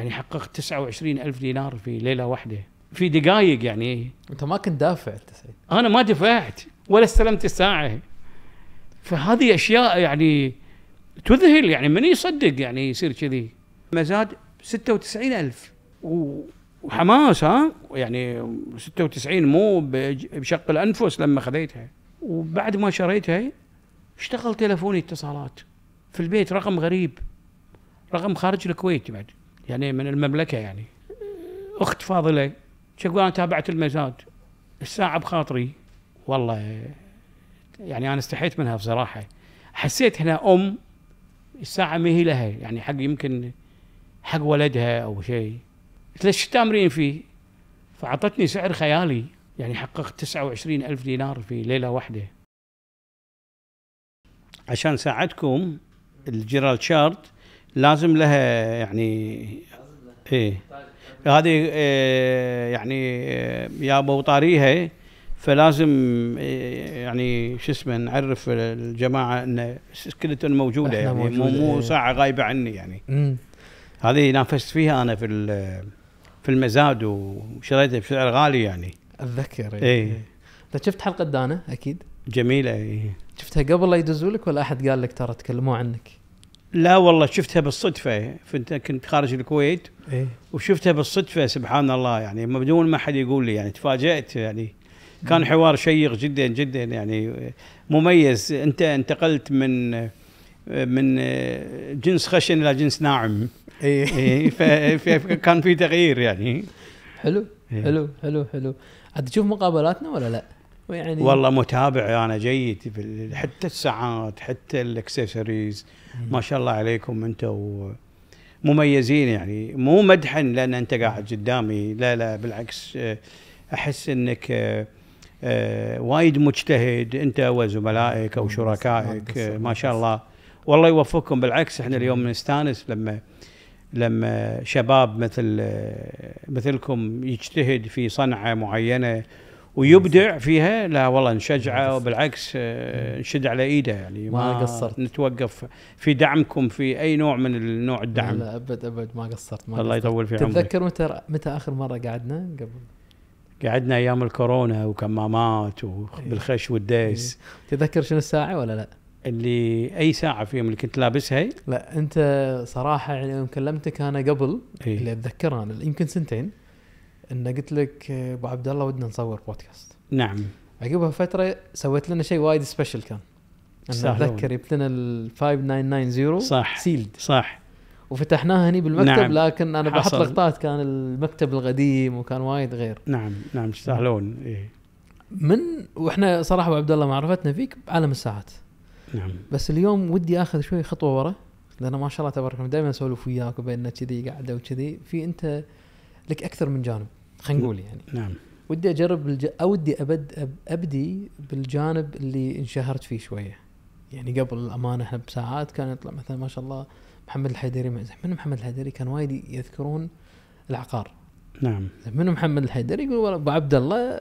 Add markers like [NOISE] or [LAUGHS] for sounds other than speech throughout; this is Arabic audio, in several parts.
يعني حققت 29 ألف دينار في ليلة واحدة في دقائق يعني انت ما كنت دافع انت انا ما دفعت ولا استلمت الساعه فهذه اشياء يعني تذهل يعني من يصدق يعني يصير كذي مزاد 96 ألف وحماس ها يعني 96 مو بشق الانفس لما خذيتها وبعد ما شريتها اشتغل تلفوني اتصالات في البيت رقم غريب رقم خارج الكويت بعد يعني من المملكة يعني أخت فاضلة تقول أنا تابعت المزاد الساعة بخاطري والله يعني أنا استحيت منها بصراحة حسيت هنا أم الساعة ما هي لها يعني حق يمكن حق ولدها أو شيء قلت ليش تامرين فيه فأعطتني سعر خيالي يعني حققت 29 ألف دينار في ليلة واحدة عشان ساعدكم الجيرال شارت لازم لها يعني ايه هذه إيه يعني إيه، يابا طاريها فلازم إيه يعني شو اسمه نعرف الجماعه ان سكلتون موجوده يعني موجودة مو إيه. ساعه غايبه عني يعني هذه نافست فيها انا في في المزاد وشريتها بسعر غالي يعني اتذكر اي إيه. انت شفت حلقه دانا اكيد جميله اي شفتها قبل لا يدزوا لك ولا احد قال لك ترى تكلموا عنك لا والله شفتها بالصدفة فانت كنت خارج الكويت إيه؟ وشفتها بالصدفة سبحان الله يعني بدون ما حد يقول لي يعني تفاجأت يعني كان حوار شيق جدا جدا يعني مميز انت انتقلت من من جنس خشن الى جنس ناعم اي إيه, إيه، فكان في تغيير يعني حلو إيه. حلو حلو حلو عاد تشوف مقابلاتنا ولا لا؟ يعني والله متابع انا يعني جيد حتى الساعات حتى الاكسسوارز ما شاء الله عليكم انتم مميزين يعني مو مدحا لان انت قاعد قدامي لا لا بالعكس احس انك آه، آه، وايد مجتهد انت وزملائك او شركائك ما شاء الله والله يوفقكم بالعكس احنا اليوم نستانس لما لما شباب مثل آه، مثلكم يجتهد في صنعه معينه ويبدع فيها لا والله نشجعه نعم. وبالعكس آه، نشد على ايده يعني ما, ما قصرت نتوقف في دعمكم في اي نوع من النوع الدعم لا, ابد ابد ما قصرت ما الله يطول في عمرك تتذكر متى متى اخر مره قعدنا قبل قعدنا ايام الكورونا وكمامات وبالخش إيه. والديس إيه. تذكر شنو الساعه ولا لا؟ اللي اي ساعه فيهم اللي كنت لابسها لا انت صراحه يعني يوم كلمتك انا قبل إيه؟ اللي اتذكرها يمكن سنتين ان قلت لك آه، ابو عبد الله ودنا نصور بودكاست نعم عقبها فتره سويت لنا شيء وايد سبيشل كان انا اتذكر جبت لنا ال 5990 صح سيلد صح وفتحناها هني بالمكتب نعم. لكن انا بحط لقطات كان المكتب القديم وكان وايد غير نعم نعم يستاهلون إيه. من واحنا صراحه ابو عبد الله معرفتنا فيك بعالم الساعات نعم بس اليوم ودي اخذ شوي خطوه ورا لان ما شاء الله تبارك الله دائما اسولف وياك وبيننا كذي قاعده وكذي في انت لك اكثر من جانب خلينا نقول يعني نعم ودي اجرب الج... اودي أبد... أب... ابدي بالجانب اللي انشهرت فيه شويه يعني قبل الامانه احنا بساعات كان يطلع مثلا ما شاء الله محمد الحيدري من محمد الحيدري كان وايد يذكرون العقار نعم من محمد الحيدري يقول ابو عبد الله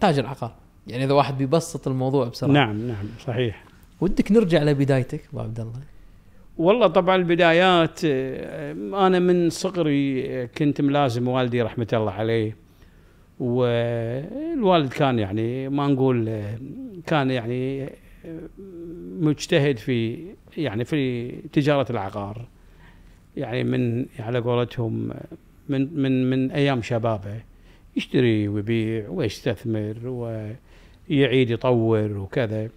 تاجر عقار يعني اذا واحد بيبسط الموضوع بسرعه نعم نعم صحيح ودك نرجع لبدايتك ابو عبد الله والله طبعا البدايات آه، انا من صغري آه، كنت ملازم والدي رحمه الله عليه والوالد كان يعني ما نقول آه، كان يعني مجتهد في يعني في تجاره العقار يعني من على قولتهم من من من ايام شبابه يشتري ويبيع ويستثمر ويعيد يطور وكذا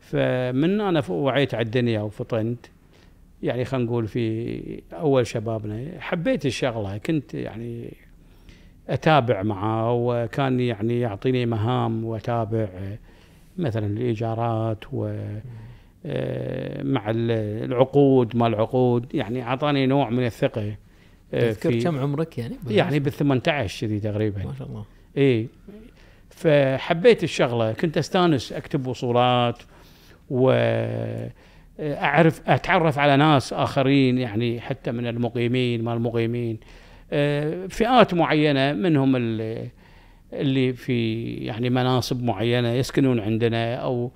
فمن انا وعيت على الدنيا وفطنت يعني خلينا نقول في اول شبابنا حبيت الشغله كنت يعني اتابع معه وكان يعني يعطيني مهام واتابع مثلا الايجارات و آه، مع العقود مال العقود يعني اعطاني نوع من الثقه آه، تذكر كم عمرك يعني؟ يعني بال 18 كذي تقريبا ما شاء الله اي فحبيت الشغله كنت استانس اكتب وصولات و اعرف اتعرف على ناس اخرين يعني حتى من المقيمين ما المقيمين آه، فئات معينه منهم اللي, في يعني مناصب معينه يسكنون عندنا او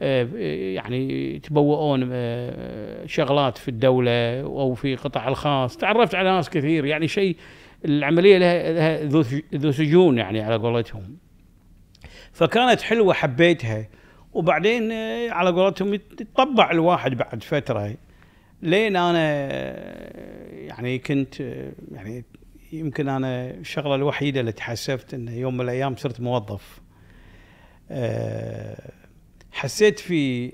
آه، يعني يتبوؤون آه، شغلات في الدوله او في قطاع الخاص تعرفت على ناس كثير يعني شيء العمليه لها, لها ذو سجون يعني على قولتهم فكانت حلوه حبيتها وبعدين آه، على قولتهم يتطبع الواحد بعد فتره لين انا آه، يعني كنت آه، يعني يمكن انا الشغله الوحيده اللي تحسفت انه يوم من الايام صرت موظف حسيت في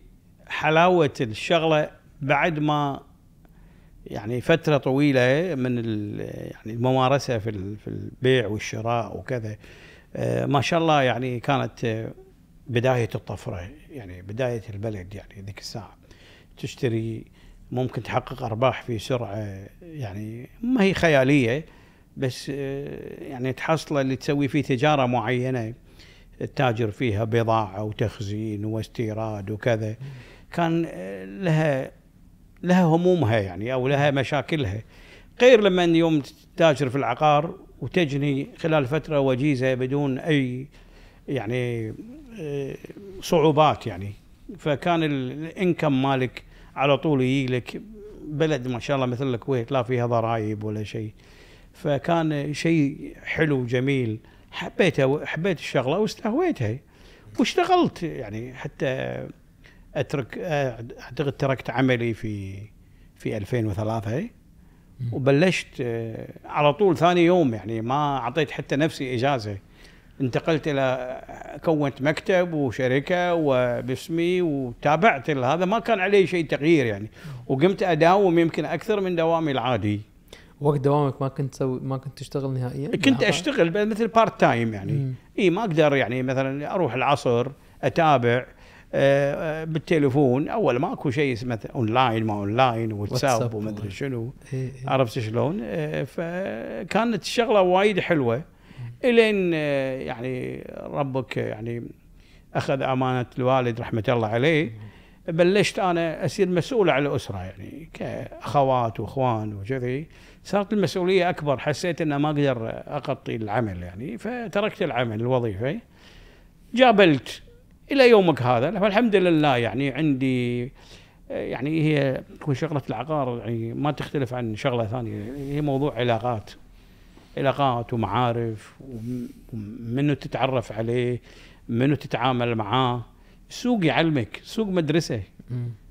حلاوه الشغله بعد ما يعني فتره طويله من يعني الممارسه في في البيع والشراء وكذا ما شاء الله يعني كانت بداية الطفرة يعني بداية البلد يعني ذيك الساعة تشتري ممكن تحقق أرباح في سرعة يعني ما هي خيالية بس آه، يعني تحصله اللي تسوي فيه تجارة معينة التاجر فيها بضاعة وتخزين واستيراد وكذا كان آه، لها لها همومها يعني أو لها مشاكلها غير لما يوم تتاجر في العقار وتجني خلال فترة وجيزة بدون أي يعني صعوبات يعني فكان الانكم مالك على طول يجي لك بلد ما شاء الله مثل الكويت لا فيها ضرائب ولا شيء فكان شيء حلو جميل حبيته حبيت الشغله واستهويتها واشتغلت يعني حتى اترك اعتقد تركت عملي في في 2003 وبلشت آه، على طول ثاني يوم يعني ما اعطيت حتى نفسي اجازه انتقلت الى كونت مكتب وشركه وباسمي وتابعت هذا ما كان علي شيء تغيير يعني وقمت اداوم يمكن اكثر من دوامي العادي وقت دوامك ما كنت تسوي ما كنت تشتغل نهائيا كنت اشتغل مثل بارت تايم يعني اي ما اقدر يعني مثلا اروح العصر اتابع آه، آه، بالتليفون اول ماكو شيء اسمه اونلاين ما اونلاين واتساب ومدري شنو إيه إيه. عرفت شلون آه، فكانت الشغله وايد حلوه الين يعني ربك يعني اخذ امانه الوالد رحمه الله عليه بلشت انا اصير مسؤول على الاسره يعني كاخوات واخوان وكذي صارت المسؤوليه اكبر حسيت أنه ما اقدر اغطي العمل يعني فتركت العمل الوظيفه جابلت الى يومك هذا فالحمد لله يعني عندي يعني هي شغله العقار يعني ما تختلف عن شغله ثانيه هي موضوع علاقات علاقات ومعارف ومنو تتعرف عليه منو تتعامل معاه سوق يعلمك سوق مدرسة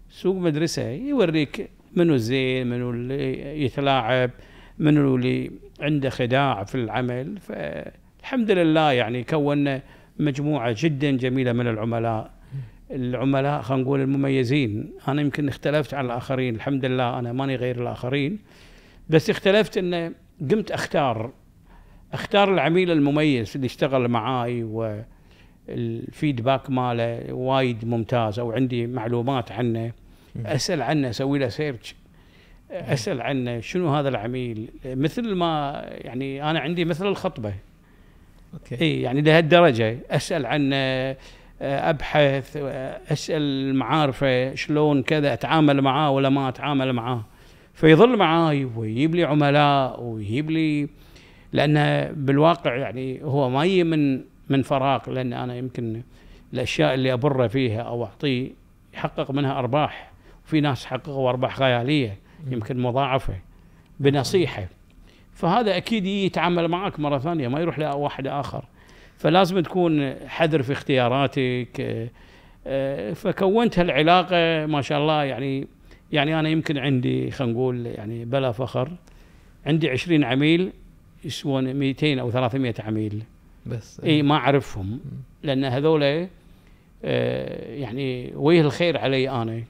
سوق مدرسة يوريك منو الزين منو اللي يتلاعب منو اللي عنده خداع في العمل فالحمد لله يعني كونا مجموعة جدا جميلة من العملاء العملاء خلينا نقول المميزين انا يمكن اختلفت عن الاخرين الحمد لله انا ماني غير الاخرين بس اختلفت انه قمت اختار اختار العميل المميز اللي اشتغل معاي والفيدباك ماله وايد ممتاز او عندي معلومات عنه اسال عنه اسوي له سيرش اسال عنه شنو هذا العميل مثل ما يعني انا عندي مثل الخطبه اوكي اي يعني لهالدرجه اسال عنه ابحث اسال معارفه شلون كذا اتعامل معاه ولا ما اتعامل معاه فيظل معاي ويجيب لي عملاء ويجيب لي لأن بالواقع يعني هو ما يجي من من فراغ لأن أنا يمكن الأشياء اللي أبره فيها أو أعطيه يحقق منها أرباح وفي ناس حققوا أرباح خيالية يمكن مضاعفة بنصيحة فهذا أكيد يتعامل معك مرة ثانية ما يروح لواحد آخر فلازم تكون حذر في اختياراتك آه، آه، فكونت هالعلاقة ما شاء الله يعني يعني أنا يمكن عندي خلينا نقول يعني بلا فخر عندي 20 عميل يسوون 200 أو 300 عميل بس اي ما أعرفهم لأن هذول آه، يعني ويه الخير علي أنا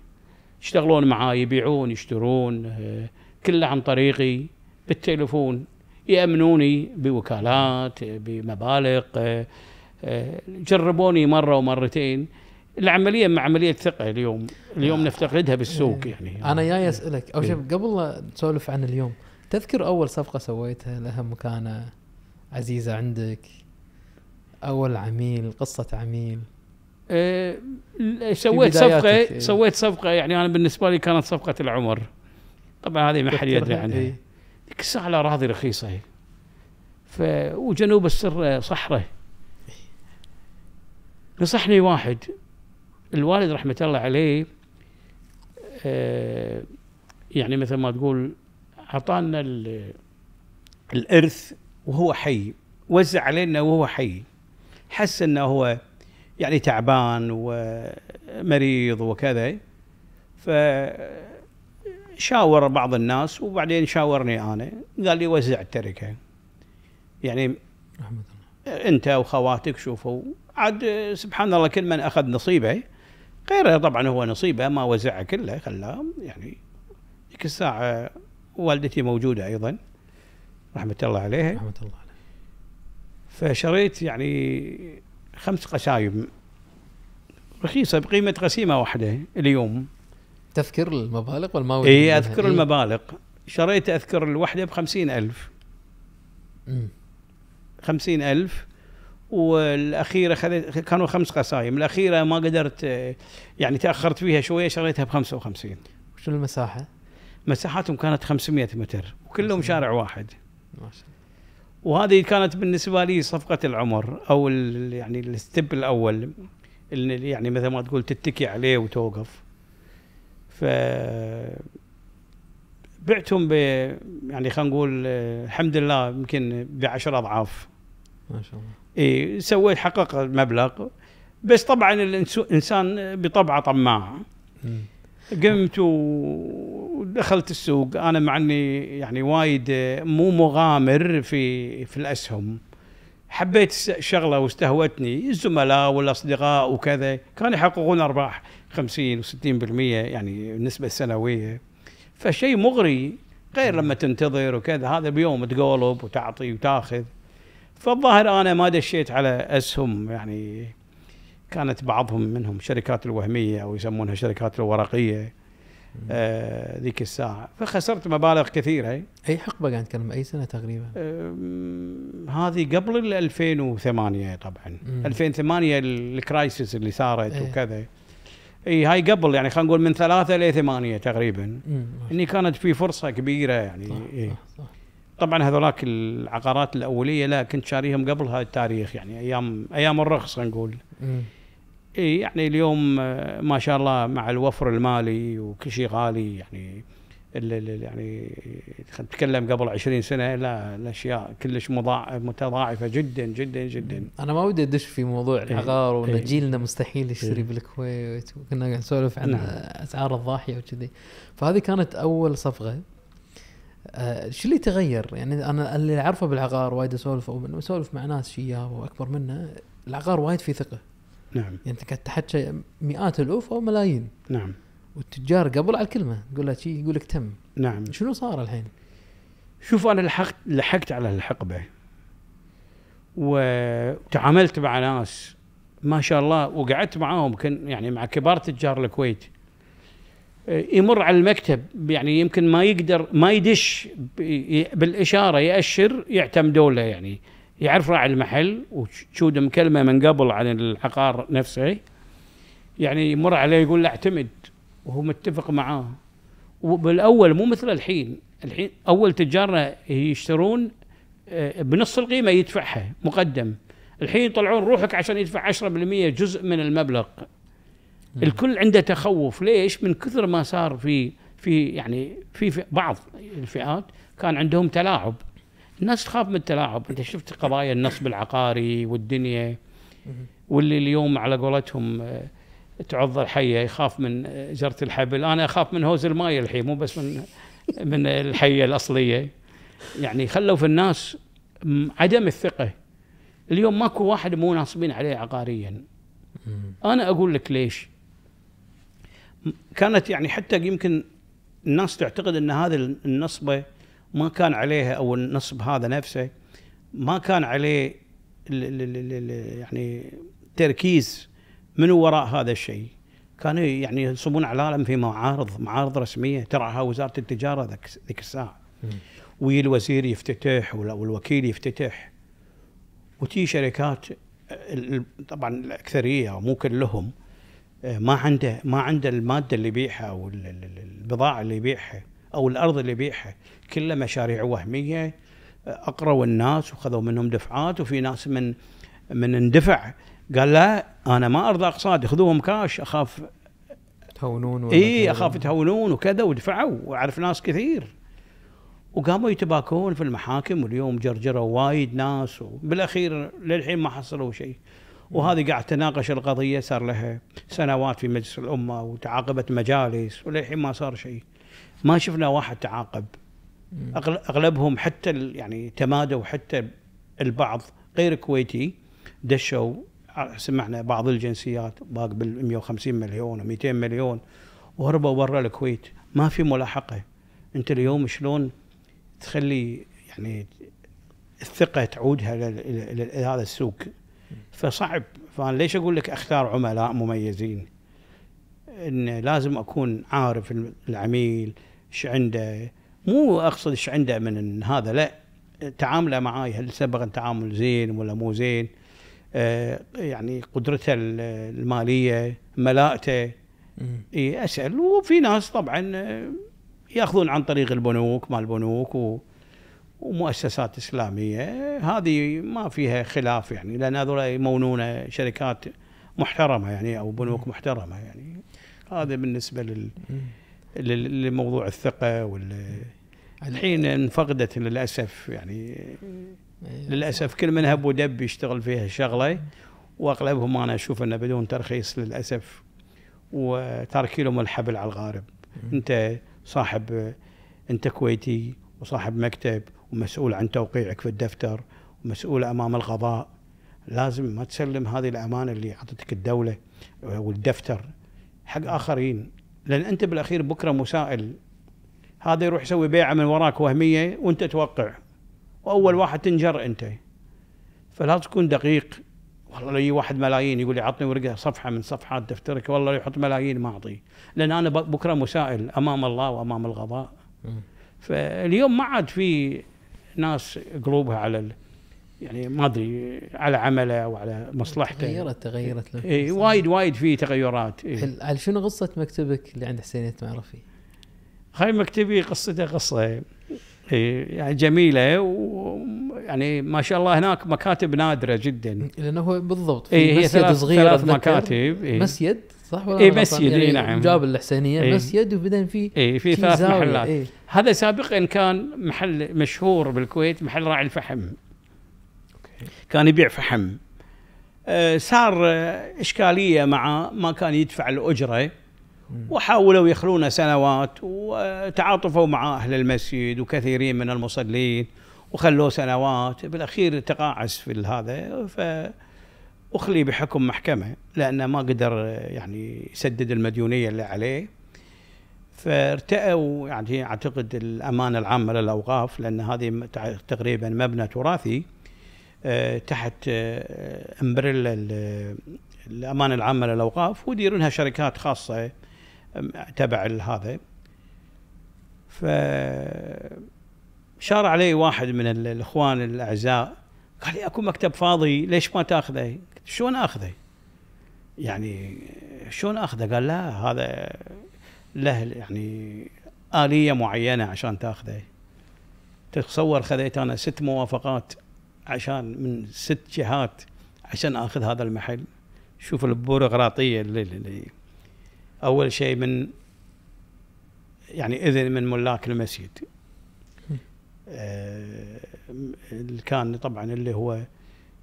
يشتغلون معاي يبيعون يشترون آه، كله عن طريقي بالتليفون يأمنوني بوكالات بمبالغ آه، جربوني مرة ومرتين العمليه مع عمليه ثقه اليوم اليوم آه. نفتقدها بالسوق يعني إيه. انا جاي اسالك اول شيء إيه. قبل لا نسولف عن اليوم تذكر اول صفقه سويتها لها مكانه عزيزه عندك اول عميل قصه عميل إيه، سويت صفقه إيه؟ سويت صفقه يعني انا بالنسبه لي كانت صفقه العمر طبعا هذه ما حد يدري عنها ذيك إيه؟ الساعه الاراضي رخيصه ف وجنوب السر صحراء نصحني واحد الوالد رحمه الله عليه آه، يعني مثل ما تقول اعطانا الارث وهو حي وزع علينا وهو حي حس انه هو يعني تعبان ومريض وكذا فشاور بعض الناس وبعدين شاورني انا قال لي وزع التركه يعني رحمة الله انت واخواتك شوفوا عاد سبحان الله كل من اخذ نصيبه غير طبعا هو نصيبه ما وزعه كله خلاه يعني ذيك الساعة والدتي موجودة أيضا رحمة الله عليها رحمة الله عليها فشريت يعني خمس قسايم رخيصة بقيمة قسيمة واحدة اليوم تذكر المبالغ ما اي اذكر إيه؟ المبالغ شريت اذكر الوحده ب ألف خمسين ألف والاخيره خذيت كانوا خمس قسايم الاخيره ما قدرت يعني تاخرت فيها شويه شريتها ب 55 شو المساحه مساحتهم كانت 500 متر وكلهم شارع واحد ما شاء الله وهذه كانت بالنسبه لي صفقه العمر او يعني الستيب الاول اللي يعني مثل ما تقول تتكي عليه وتوقف ف بعتهم ب يعني خلينا نقول الحمد لله يمكن ب 10 اضعاف ما شاء الله اي سويت حققت المبلغ بس طبعا الانسان بطبعه طماع قمت ودخلت السوق انا مع اني يعني وايد مو مغامر في في الاسهم حبيت شغله واستهوتني الزملاء والاصدقاء وكذا كانوا يحققون ارباح 50 و60% يعني النسبه السنويه فشيء مغري غير لما تنتظر وكذا هذا بيوم تقولب وتعطي وتاخذ فالظاهر انا ما دشيت على اسهم يعني كانت بعضهم منهم شركات الوهميه او يسمونها شركات الورقيه آه ذيك الساعه فخسرت مبالغ كثيره اي حقبه قاعد نتكلم اي سنه تقريبا؟ آه هذه قبل ال 2008 طبعا مم. 2008 الكرايسيس اللي صارت ايه. وكذا اي هاي قبل يعني خلينا نقول من ثلاثه ل ثمانيه تقريبا اني كانت في فرصه كبيره يعني صح, إيه. صح, صح. طبعا هذولاك العقارات الاوليه لا كنت شاريهم قبل هذا التاريخ يعني ايام ايام الرخص نقول يعني اليوم آه، ما شاء الله مع الوفر المالي وكل شيء غالي يعني يعني نتكلم قبل 20 سنه لا الاشياء كلش مضاع متضاعفه جدا جدا جدا انا ما ودي ادش في موضوع العقار وان جيلنا مستحيل يشتري إيه. بالكويت وكنا قاعد نسولف عن نعم. اسعار الضاحيه وكذي فهذه كانت اول صفقه آه، شو اللي تغير؟ يعني انا اللي اعرفه بالعقار وايد اسولف اسولف مع ناس شياب واكبر منه العقار وايد في ثقه. نعم. يعني انت قاعد تحكي مئات الالوف او ملايين. نعم. والتجار قبل على الكلمه يقول له يقول لك تم. نعم. شنو صار الحين؟ شوف انا لحقت لحقت على الحقبه وتعاملت مع ناس ما شاء الله وقعدت معاهم كن يعني مع كبار تجار الكويت آه، يمر على المكتب يعني يمكن ما يقدر ما يدش بالاشاره ياشر يعتمدوا له يعني يعرف راعي المحل وتشود مكلمه من قبل عن العقار نفسه يعني يمر عليه يقول له اعتمد وهو متفق معاه وبالاول مو مثل الحين الحين اول تجارنا يشترون آه، بنص القيمه يدفعها مقدم الحين يطلعون روحك عشان يدفع 10% جزء من المبلغ الكل عنده تخوف ليش من كثر ما صار في في يعني في, في بعض الفئات كان عندهم تلاعب الناس تخاف من التلاعب انت شفت قضايا النصب العقاري والدنيا واللي اليوم على قولتهم آه، تعض الحيه يخاف من آه، جره الحبل انا اخاف من هوز الماي الحين مو بس من من الحيه الاصليه يعني خلوا في الناس عدم الثقه اليوم ماكو واحد مو ناصبين عليه عقاريا انا اقول لك ليش كانت يعني حتى يمكن الناس تعتقد ان هذه النصبه ما كان عليها او النصب هذا نفسه ما كان عليه يعني تركيز من وراء هذا الشيء كانوا يعني ينصبون العالم في معارض معارض رسميه ترعاها وزاره التجاره ذاك ذيك الساعه ويجي الوزير يفتتح والوكيل يفتتح وتي شركات طبعا الاكثريه مو كلهم ما عنده ما عنده الماده اللي يبيعها او البضاعه اللي يبيعها او الارض اللي يبيعها كلها مشاريع وهميه اقروا الناس وخذوا منهم دفعات وفي ناس من من اندفع قال لا انا ما ارضى اقساط خذوهم كاش اخاف تهونون اي اخاف تهونون وكذا ودفعوا واعرف ناس كثير وقاموا يتباكون في المحاكم واليوم جرجروا وايد ناس وبالاخير للحين ما حصلوا شيء وهذه قاعد تناقش القضيه صار لها سنوات في مجلس الامه وتعاقبت مجالس وللحين ما صار شيء ما شفنا واحد تعاقب اغلبهم حتى يعني تمادوا حتى البعض غير كويتي دشوا آه، سمعنا بعض الجنسيات باق بال 150 مليون و 200 مليون وهربوا برا الكويت ما في ملاحقه انت اليوم شلون تخلي يعني الثقه تعودها الى هذا السوق فصعب فانا ليش اقول لك اختار عملاء مميزين؟ ان لازم اكون عارف العميل ايش عنده مو اقصد ايش عنده من هذا لا تعامله معاي هل سبق تعامل زين ولا مو زين آه يعني قدرته الماليه ملاءته إيه اسال وفي ناس طبعا آه، ياخذون عن طريق البنوك مال البنوك و ومؤسسات اسلاميه هذه ما فيها خلاف يعني لان هذول يمونون شركات محترمه يعني او بنوك محترمه يعني هذا بالنسبه لل لموضوع الثقه وال الحين انفقدت للاسف يعني إيه، للاسف كل من هب ودب يشتغل فيها شغله واغلبهم انا اشوف انه بدون ترخيص للاسف وتارك لهم الحبل على الغارب انت صاحب انت كويتي وصاحب مكتب ومسؤول عن توقيعك في الدفتر ومسؤول امام القضاء لازم ما تسلم هذه الامانه اللي اعطتك الدوله والدفتر حق اخرين لان انت بالاخير بكره مسائل هذا يروح يسوي بيعه من وراك وهميه وانت توقع واول واحد تنجر انت فلا تكون دقيق والله لو يجي واحد ملايين يقول لي عطني ورقه صفحه من صفحات دفترك والله لو يحط ملايين ما اعطيه لان انا بكره مسائل امام الله وامام القضاء فاليوم ما عاد في ناس قلوبها على يعني ما ادري على عمله او على مصلحته تغيرت تغيرت اي وايد وايد في تغيرات إيه. على شنو قصه مكتبك اللي عند حسينية معرفي؟ هاي مكتبي قصته قصه إيه يعني جميله ويعني ما شاء الله هناك مكاتب نادره جدا لانه هو بالضبط في إيه مسجد ثلاث صغير ثلاث مكاتب إيه مسجد صح ولا اي مسجد يعني نعم جاب الحسينيه إيه مسجد وبعدين في اي في ثلاث محلات إيه هذا سابقا كان محل مشهور بالكويت محل راعي الفحم أوكي. كان يبيع فحم آه صار اشكاليه مع ما كان يدفع الاجره وحاولوا يخلونه سنوات وتعاطفوا مع اهل المسجد وكثيرين من المصلين وخلوه سنوات بالاخير تقاعس في هذا ف أخلي بحكم محكمة لأنه ما قدر يعني يسدد المديونية اللي عليه فارتأوا يعني أعتقد الأمانة العامة للأوقاف لأن هذه تقريبا مبنى تراثي آه، تحت آه، امبريلا الأمانة العامة للأوقاف ويديرونها شركات خاصة تبع هذا فشار علي واحد من الإخوان الأعزاء قال لي اكو مكتب فاضي ليش ما تاخذه؟ شلون اخذه؟ يعني شلون اخذه؟ قال لا هذا له يعني اليه معينه عشان تاخذه. تتصور خذيت انا ست موافقات عشان من ست جهات عشان اخذ هذا المحل شوف البيروقراطيه اللي, اللي اول شيء من يعني اذن من ملاك المسجد آه كان طبعا اللي هو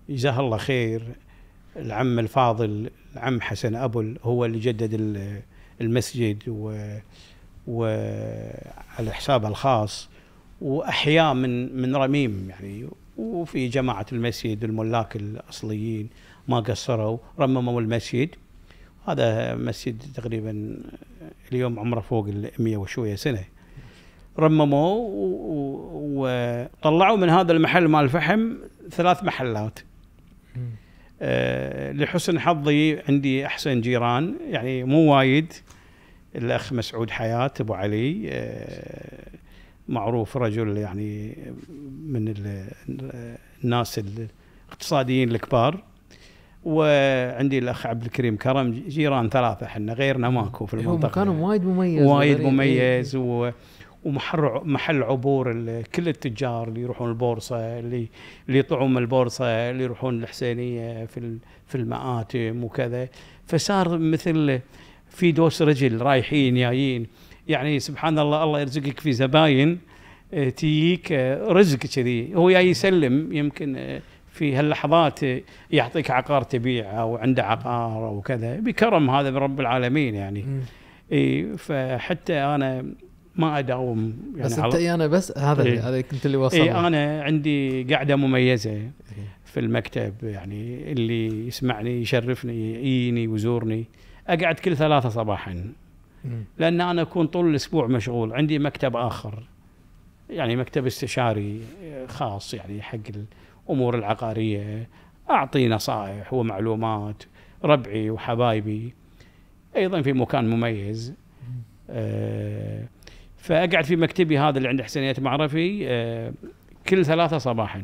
جزاه الله خير العم الفاضل العم حسن أبل هو اللي جدد المسجد و وعلى حسابه الخاص وأحياء من من رميم يعني وفي جماعة المسجد الملاك الأصليين ما قصروا رمموا المسجد هذا مسجد تقريبا اليوم عمره فوق ال 100 وشويه سنه رمموه وطلعوا من هذا المحل مال الفحم ثلاث محلات آه، لحسن حظي عندي احسن جيران يعني مو وايد الاخ مسعود حياه ابو علي آه، معروف رجل يعني من الناس الاقتصاديين الكبار وعندي الاخ عبد الكريم كرم جيران ثلاثه احنا غيرنا ماكو في المنطقه مكانهم وايد مميز وايد إيه. مميز و... ومحل محل عبور كل التجار اللي يروحون البورصه اللي اللي يطلعون من البورصه اللي يروحون الحسينيه في في المآتم وكذا فصار مثل في دوس رجل رايحين جايين يعني سبحان الله الله يرزقك في زباين آه، تجيك آه، رزق كذي هو جاي يسلم يمكن آه، في هاللحظات يعطيك عقار تبيعه او عنده عقار او كذا بكرم هذا من رب العالمين يعني إيه، فحتى انا ما اداوم يعني بس انت انا بس هذا إيه هذا كنت اللي وصل إيه انا عندي قاعده مميزه إيه في المكتب يعني اللي يسمعني يشرفني يجيني ويزورني اقعد كل ثلاثة صباحا لان انا اكون طول الاسبوع مشغول عندي مكتب اخر يعني مكتب استشاري خاص يعني حق الامور العقاريه اعطي نصائح ومعلومات ربعي وحبايبي ايضا في مكان مميز آه فاقعد في مكتبي هذا اللي عند حسينيات معرفي آه، كل ثلاثة صباحا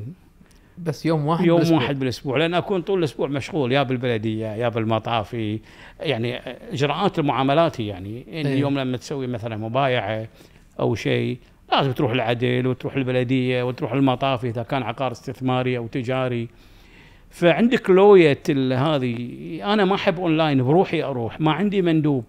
بس يوم واحد يوم بالأسبوع. واحد بالاسبوع لان اكون طول الاسبوع مشغول يا بالبلديه يا بالمطافي يعني آه، اجراءات معاملاتي يعني إن اليوم إيه. لما تسوي مثلا مبايعه او شيء لازم تروح العدل وتروح البلديه وتروح المطافي اذا كان عقار استثماري او تجاري فعندك لويه هذه انا ما احب اونلاين بروحي اروح ما عندي مندوب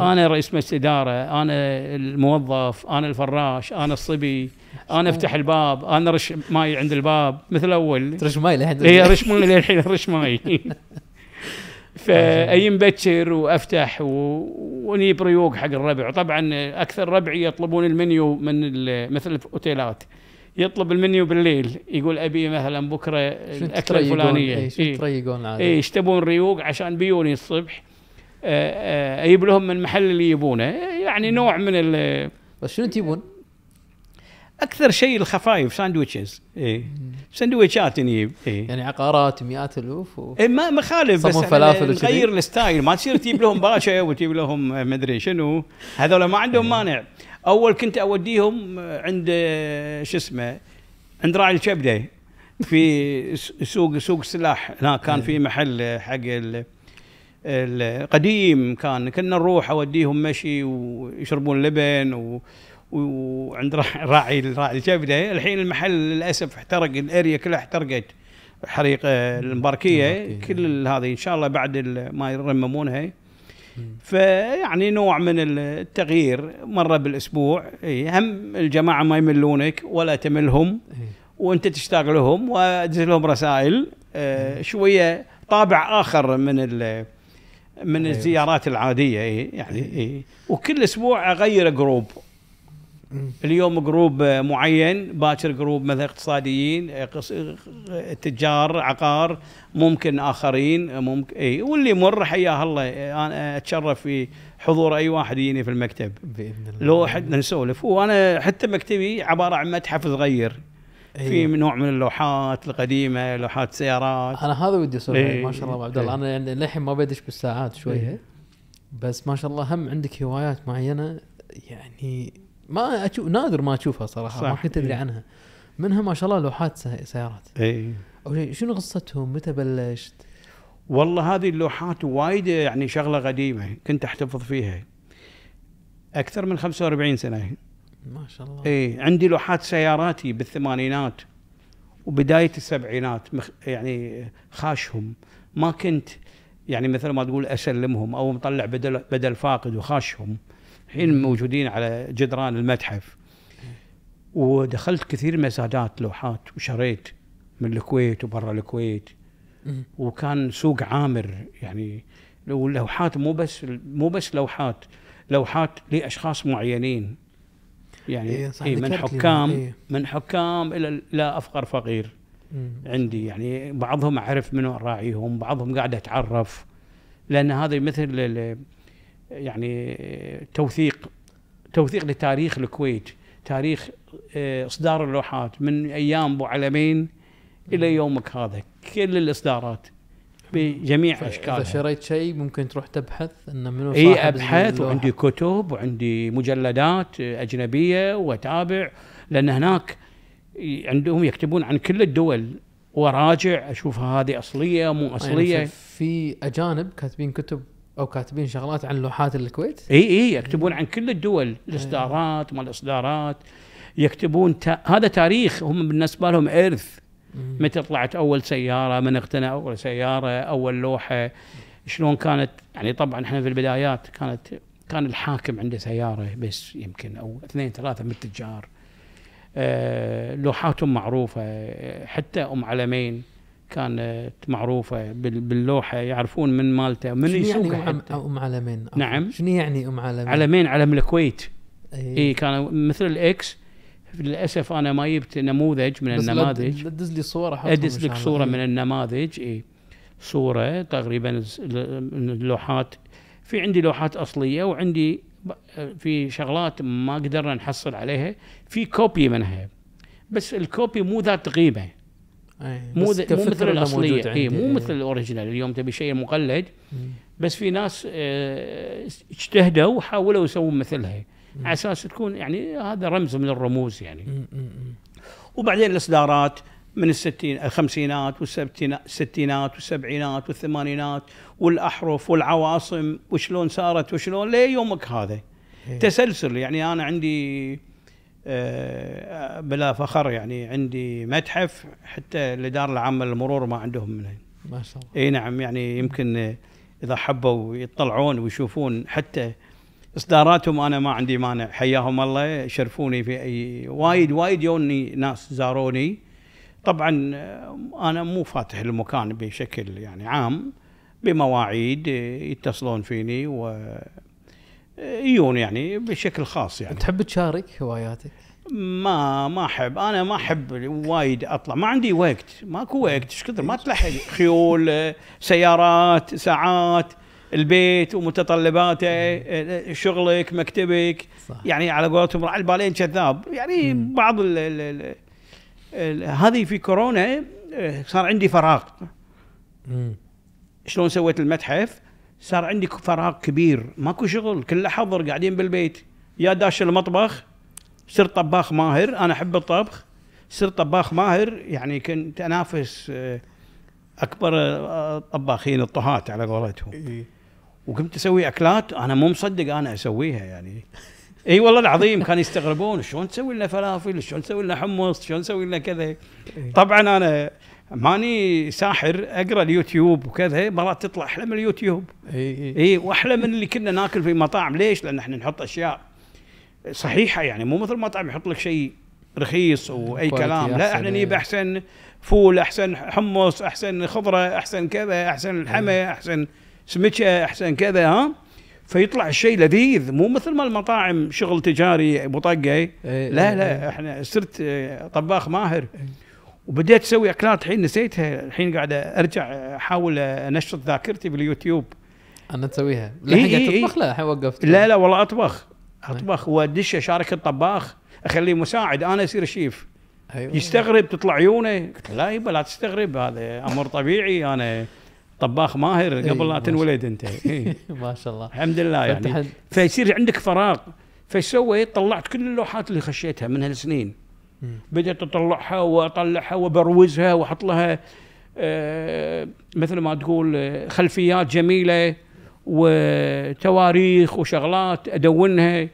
انا رئيس مجلس اداره انا الموظف انا الفراش انا الصبي انا افتح الباب انا رش ماي عند الباب مثل اول رش ماي للحين إيه، هي رش ماي للحين رش ماي [LAUGHS] فاي مبكر وافتح و... ونجيب ريوق حق الربع طبعا اكثر ربعي يطلبون المنيو من مثل الاوتيلات يطلب المنيو بالليل يقول ابي مثلا بكره الاكله الفلانيه ايش إيه. إيه، تبون ريوق عشان بيوني الصبح اجيب لهم من محل اللي يبونه يعني نوع من ال بس شنو تجيبون؟ اكثر شيء الخفايف ساندويتشز اي ساندويتشات نجيب إيه. يعني عقارات مئات الالوف و... إيه ما مخالف بس فلافل نغير الستايل ما تصير تجيب لهم باشا وتجيب لهم آه، مدري شنو هذول ما عندهم مانع اول كنت اوديهم آه، عند آه، شو اسمه عند راعي الكبده في سوق سوق السلاح هناك كان في محل حق القديم كان كنا نروح اوديهم مشي ويشربون لبن و وعند راعي راعي الجبدة الحين المحل للاسف احترق الاريا كلها احترقت حريق آه، المباركيه كل هذه ان شاء الله بعد ما يرممونها فيعني نوع من التغيير مره بالاسبوع إيه، هم الجماعه ما يملونك ولا تملهم إيه. وانت تشتاق لهم وادز لهم رسائل آه، شويه طابع اخر من من أيوة. الزيارات العاديه إيه، يعني اي أيوة. إيه. وكل اسبوع اغير جروب اليوم جروب معين باكر جروب مثلا اقتصاديين تجار عقار ممكن اخرين ممكن اي واللي يمر حياه الله انا اتشرف في حضور اي واحد يجيني في المكتب باذن الله لو حد نسولف وانا حتى مكتبي عباره عن متحف صغير إيه. في نوع من اللوحات القديمه لوحات سيارات انا هذا ودي اسولف أيه. ما شاء الله ابو عبد الله أيه. انا يعني للحين ما بدش بالساعات شويه أيه. بس ما شاء الله هم عندك هوايات معينه يعني ما اشوف نادر ما اشوفها صراحه صح. ما كنت ادري إيه. عنها منها ما شاء الله لوحات سيارات اي اول شنو قصتهم متى بلشت؟ والله هذه اللوحات وايد يعني شغله قديمه كنت احتفظ فيها اكثر من 45 سنه ما شاء الله اي عندي لوحات سياراتي بالثمانينات وبدايه السبعينات مخ يعني خاشهم ما كنت يعني مثل ما تقول اسلمهم او مطلع بدل بدل فاقد وخاشهم الحين موجودين على جدران المتحف ودخلت كثير مزادات لوحات وشريت من الكويت وبرا الكويت وكان سوق عامر يعني واللوحات مو بس مو بس لوحات لوحات لاشخاص معينين يعني إيه إيه من حكام إيه. من حكام الى لا افقر فقير مم. عندي يعني بعضهم اعرف من راعيهم بعضهم قاعد اتعرف لان هذا مثل يعني توثيق توثيق لتاريخ الكويت تاريخ آه، اصدار اللوحات من ايام ابو علمين الى يومك هذا كل الاصدارات بجميع اشكالها اذا شريت شيء ممكن تروح تبحث انه منو صاحب اي ابحث وعندي كتب وعندي مجلدات اجنبيه واتابع لان هناك عندهم يكتبون عن كل الدول وراجع اشوف هذه اصليه مو اصليه يعني في اجانب كاتبين كتب او كاتبين شغلات عن لوحات الكويت اي اي يكتبون عن كل الدول الاصدارات ما الاصدارات يكتبون تا هذا تاريخ هم بالنسبه لهم ارث متى طلعت اول سياره من اقتنى اول سياره اول لوحه شلون كانت يعني طبعا احنا في البدايات كانت كان الحاكم عنده سياره بس يمكن او اثنين ثلاثه من التجار آه، لوحاتهم معروفه حتى ام علمين كانت معروفه باللوحه يعرفون من مالته من يعني يسوقها يعني حتى. ام علمين نعم شنو يعني ام علمين؟ علمين علم الكويت اي إيه, إيه، كان مثل الاكس للاسف انا ما جبت نموذج من النماذج دز لي صوره ادز لك صوره من إيه. النماذج اي صوره تقريبا من اللوحات في عندي لوحات اصليه وعندي في شغلات ما قدرنا نحصل عليها في كوبي منها بس الكوبي مو ذات قيمه إيه. مو مو مثل الاصليه إيه، مو مثل الاوريجينال اليوم تبي شيء مقلد بس في ناس آه، اجتهدوا وحاولوا يسوون مثلها على اساس تكون يعني هذا رمز من الرموز يعني وبعدين الاصدارات من الستين الخمسينات والستينات والسبعينات والثمانينات والاحرف والعواصم وشلون صارت وشلون ليومك هذا إيه. تسلسل يعني انا عندي آه بلا فخر يعني عندي متحف حتى لدار العامه للمرور ما عندهم منه ما شاء الله اي نعم يعني يمكن اذا حبوا يطلعون ويشوفون حتى اصداراتهم انا ما عندي مانع حياهم الله شرفوني في اي وايد وايد يوني ناس زاروني طبعا آه، انا مو فاتح المكان بشكل يعني عام بمواعيد آه، يتصلون فيني و آه، يجون يعني بشكل خاص يعني تحب تشارك هواياتك؟ ما ما احب انا ما احب وايد اطلع ما عندي وقت ماكو وقت ايش كثر ما تلحق خيول سيارات ساعات البيت ومتطلباته شغلك مكتبك صح. يعني على قولتهم راعي البالين كذاب يعني مم. بعض ال هذه في كورونا آه، صار عندي فراغ شلون سويت المتحف صار عندي فراغ كبير ماكو شغل كله حظر قاعدين بالبيت يا داش المطبخ صرت طباخ ماهر انا احب الطبخ صرت طباخ ماهر يعني كنت انافس آه، اكبر الطباخين آه، الطهاة على قولتهم إيه. وقمت اسوي اكلات انا مو مصدق انا اسويها يعني اي والله العظيم كانوا يستغربون شلون تسوي لنا فلافل شلون تسوي لنا حمص شلون تسوي لنا كذا طبعا انا ماني ساحر اقرا اليوتيوب وكذا مرات تطلع احلى من اليوتيوب اي اي واحلى من اللي كنا ناكل في مطاعم ليش؟ لان احنا نحط اشياء صحيحه يعني مو مثل مطعم يحط لك شيء رخيص واي كلام لا احنا نجيب احسن فول احسن حمص احسن خضره احسن كذا احسن الحمى احسن سمكه آه، احسن كذا ها فيطلع الشيء لذيذ مو مثل ما المطاعم شغل تجاري بطقه إيه، لا إيه، لا إيه. احنا صرت آه، طباخ ماهر وبديت اسوي اكلات الحين نسيتها الحين قاعد ارجع آه، احاول انشط ذاكرتي باليوتيوب انا تسويها الحين إيه قاعد تطبخ لا الحين وقفت لا لا والله اطبخ اطبخ وادش اشارك الطباخ اخليه مساعد انا اصير شيف أيوة. يستغرب تطلع عيونه قلت لا يبا لا تستغرب هذا امر طبيعي انا طباخ ماهر إيه، قبل لا تنولد انت إيه. [LAUGHS] ما شاء الله الحمد لله يعني فيصير عندك فراغ فايش سويت؟ طلعت كل اللوحات اللي خشيتها من هالسنين بديت اطلعها واطلعها وبروزها واحط لها آه مثل ما تقول آه، خلفيات جميله وتواريخ وشغلات ادونها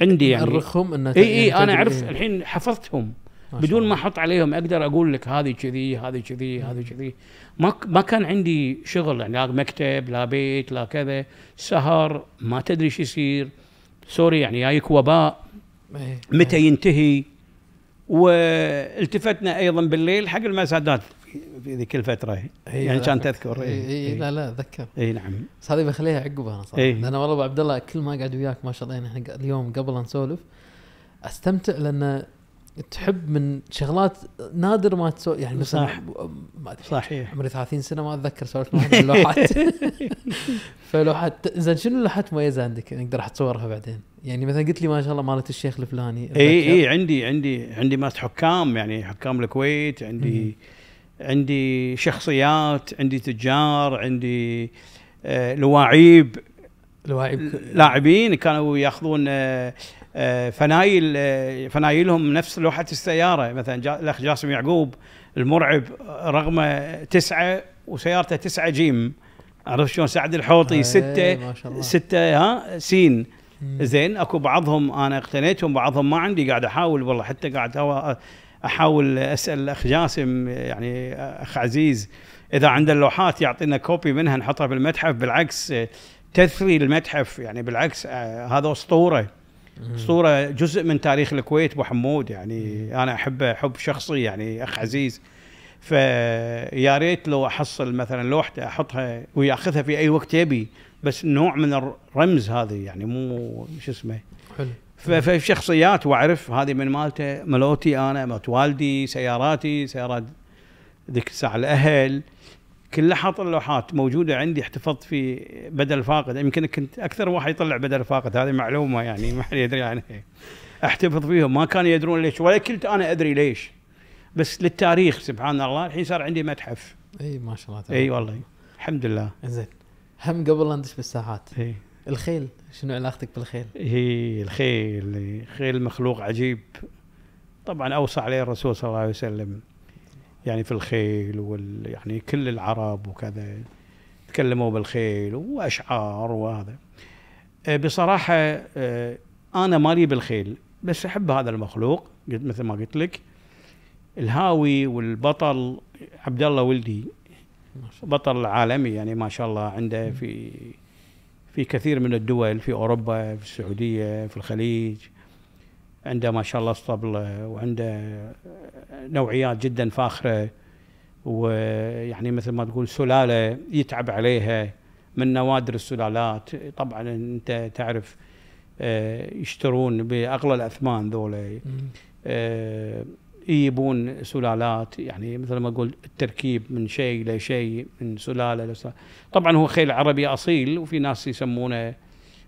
عندي يعني ارخهم ان اي اي انا اعرف الحين حفظتهم بدون ما احط عليهم اقدر اقول لك هذه كذي هذه كذي هذه كذي ما ما كان عندي شغل يعني لا مكتب لا بيت لا كذا سهر ما تدري ايش يصير سوري يعني جايك وباء إيه، إيه. متى ينتهي والتفتنا ايضا بالليل حق المسادات في ذيك الفتره إيه، يعني كان تذكر اي إيه لا لا اتذكر اي نعم بس هذه بخليها عقبها انا صراحه إيه لان والله ابو عبد الله كل ما قاعد وياك ما شاء الله يعني اليوم قبل نسولف استمتع لان تحب من شغلات نادر ما تسوي يعني مثلا صح ما صحيح عمري 30 سنه ما اتذكر سويت لوحات اللوحات [LAUGHS] فلوحات زين شنو اللوحات مميزه عندك نقدر راح تصورها بعدين يعني مثلا قلت لي ما شاء الله مالت الشيخ الفلاني اي اي عندي عندي عندي مالت حكام يعني حكام الكويت عندي عندي شخصيات عندي تجار عندي آه لواعيب لواعيب لاعبين كانوا ياخذون آه آه، فنايل آه، فنايلهم نفس لوحه السياره مثلا الاخ جاسم يعقوب المرعب رقمه تسعه وسيارته تسعه جيم عرفت شلون سعد الحوطي إيه، سته سته ها سين زين اكو بعضهم انا اقتنيتهم بعضهم ما عندي قاعد احاول والله حتى قاعد احاول اسال الاخ جاسم يعني اخ عزيز اذا عنده اللوحات يعطينا كوبي منها نحطها بالمتحف بالعكس آه، تثري المتحف يعني بالعكس هذا اسطوره صوره جزء من تاريخ الكويت ابو حمود يعني انا احبه حب شخصي يعني اخ عزيز فيا ريت لو احصل مثلا لوحته احطها وياخذها في اي وقت يبي بس نوع من الرمز هذه يعني مو شو اسمه حلو فشخصيات واعرف هذه من مالته ملوتي انا مالت والدي سياراتي سيارات ذيك الساعه الاهل كل حاط اللوحات موجوده عندي احتفظت في بدل فاقد يمكن كنت اكثر واحد يطلع بدل فاقد هذه معلومه يعني ما حد يدري عنها احتفظ فيهم ما كانوا يدرون ليش ولا كنت انا ادري ليش بس للتاريخ سبحان الله الحين صار عندي متحف اي ما شاء الله تبارك اي والله الحمد لله زين هم قبل ندش بالساحات اي الخيل شنو علاقتك بالخيل؟ اي الخيل خيل مخلوق عجيب طبعا اوصى عليه الرسول صلى الله عليه وسلم يعني في الخيل وال يعني كل العرب وكذا تكلموا بالخيل واشعار وهذا آه، بصراحه آه، انا مالي بالخيل بس احب هذا المخلوق مثل ما قلت لك الهاوي والبطل عبد الله ولدي بطل عالمي يعني ما شاء الله عنده في في كثير من الدول في اوروبا في السعوديه في الخليج عنده ما شاء الله اسطبل آه، وعنده آه، نوعيات جدا فاخره ويعني مثل ما تقول سلاله يتعب عليها من نوادر السلالات طبعا انت تعرف آه، يشترون باغلى الاثمان ذولا يجيبون سلالات يعني مثل ما اقول التركيب من شيء لشيء من سلاله لسلاله طبعا هو خيل عربي اصيل وفي ناس يسمونه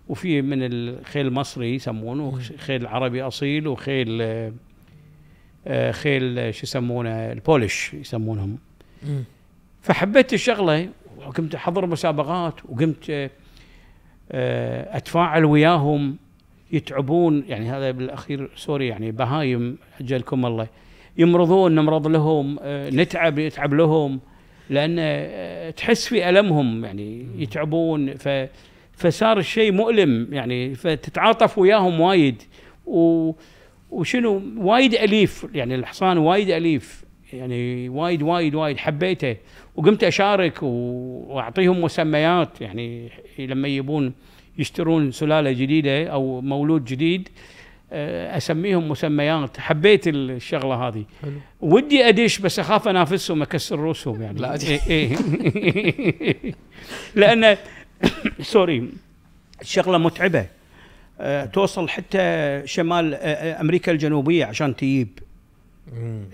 وفي من الخيل المصري يسمونه خيل عربي اصيل وخيل آه، آه، خيل آه، شو يسمونه البولش يسمونهم فحبيت الشغله وقمت احضر مسابقات وقمت اتفاعل وياهم يتعبون يعني هذا بالاخير سوري يعني بهايم اجلكم الله يمرضون نمرض لهم نتعب يتعب لهم لان تحس في المهم يعني يتعبون ف فصار الشيء مؤلم يعني فتتعاطف وياهم وايد و وشنو وايد اليف يعني الحصان وايد اليف يعني وايد وايد وايد حبيته وقمت اشارك واعطيهم مسميات يعني لما يبون يشترون سلاله جديده او مولود جديد آه، اسميهم مسميات حبيت الشغله هذه حلو. ودي ادش بس اخاف انافسهم اكسر روسهم يعني لا إيه إيه [LAUGHS] لان [COUGHS] سوري الشغله متعبه آه، توصل حتى شمال آه، آه، امريكا الجنوبيه عشان تجيب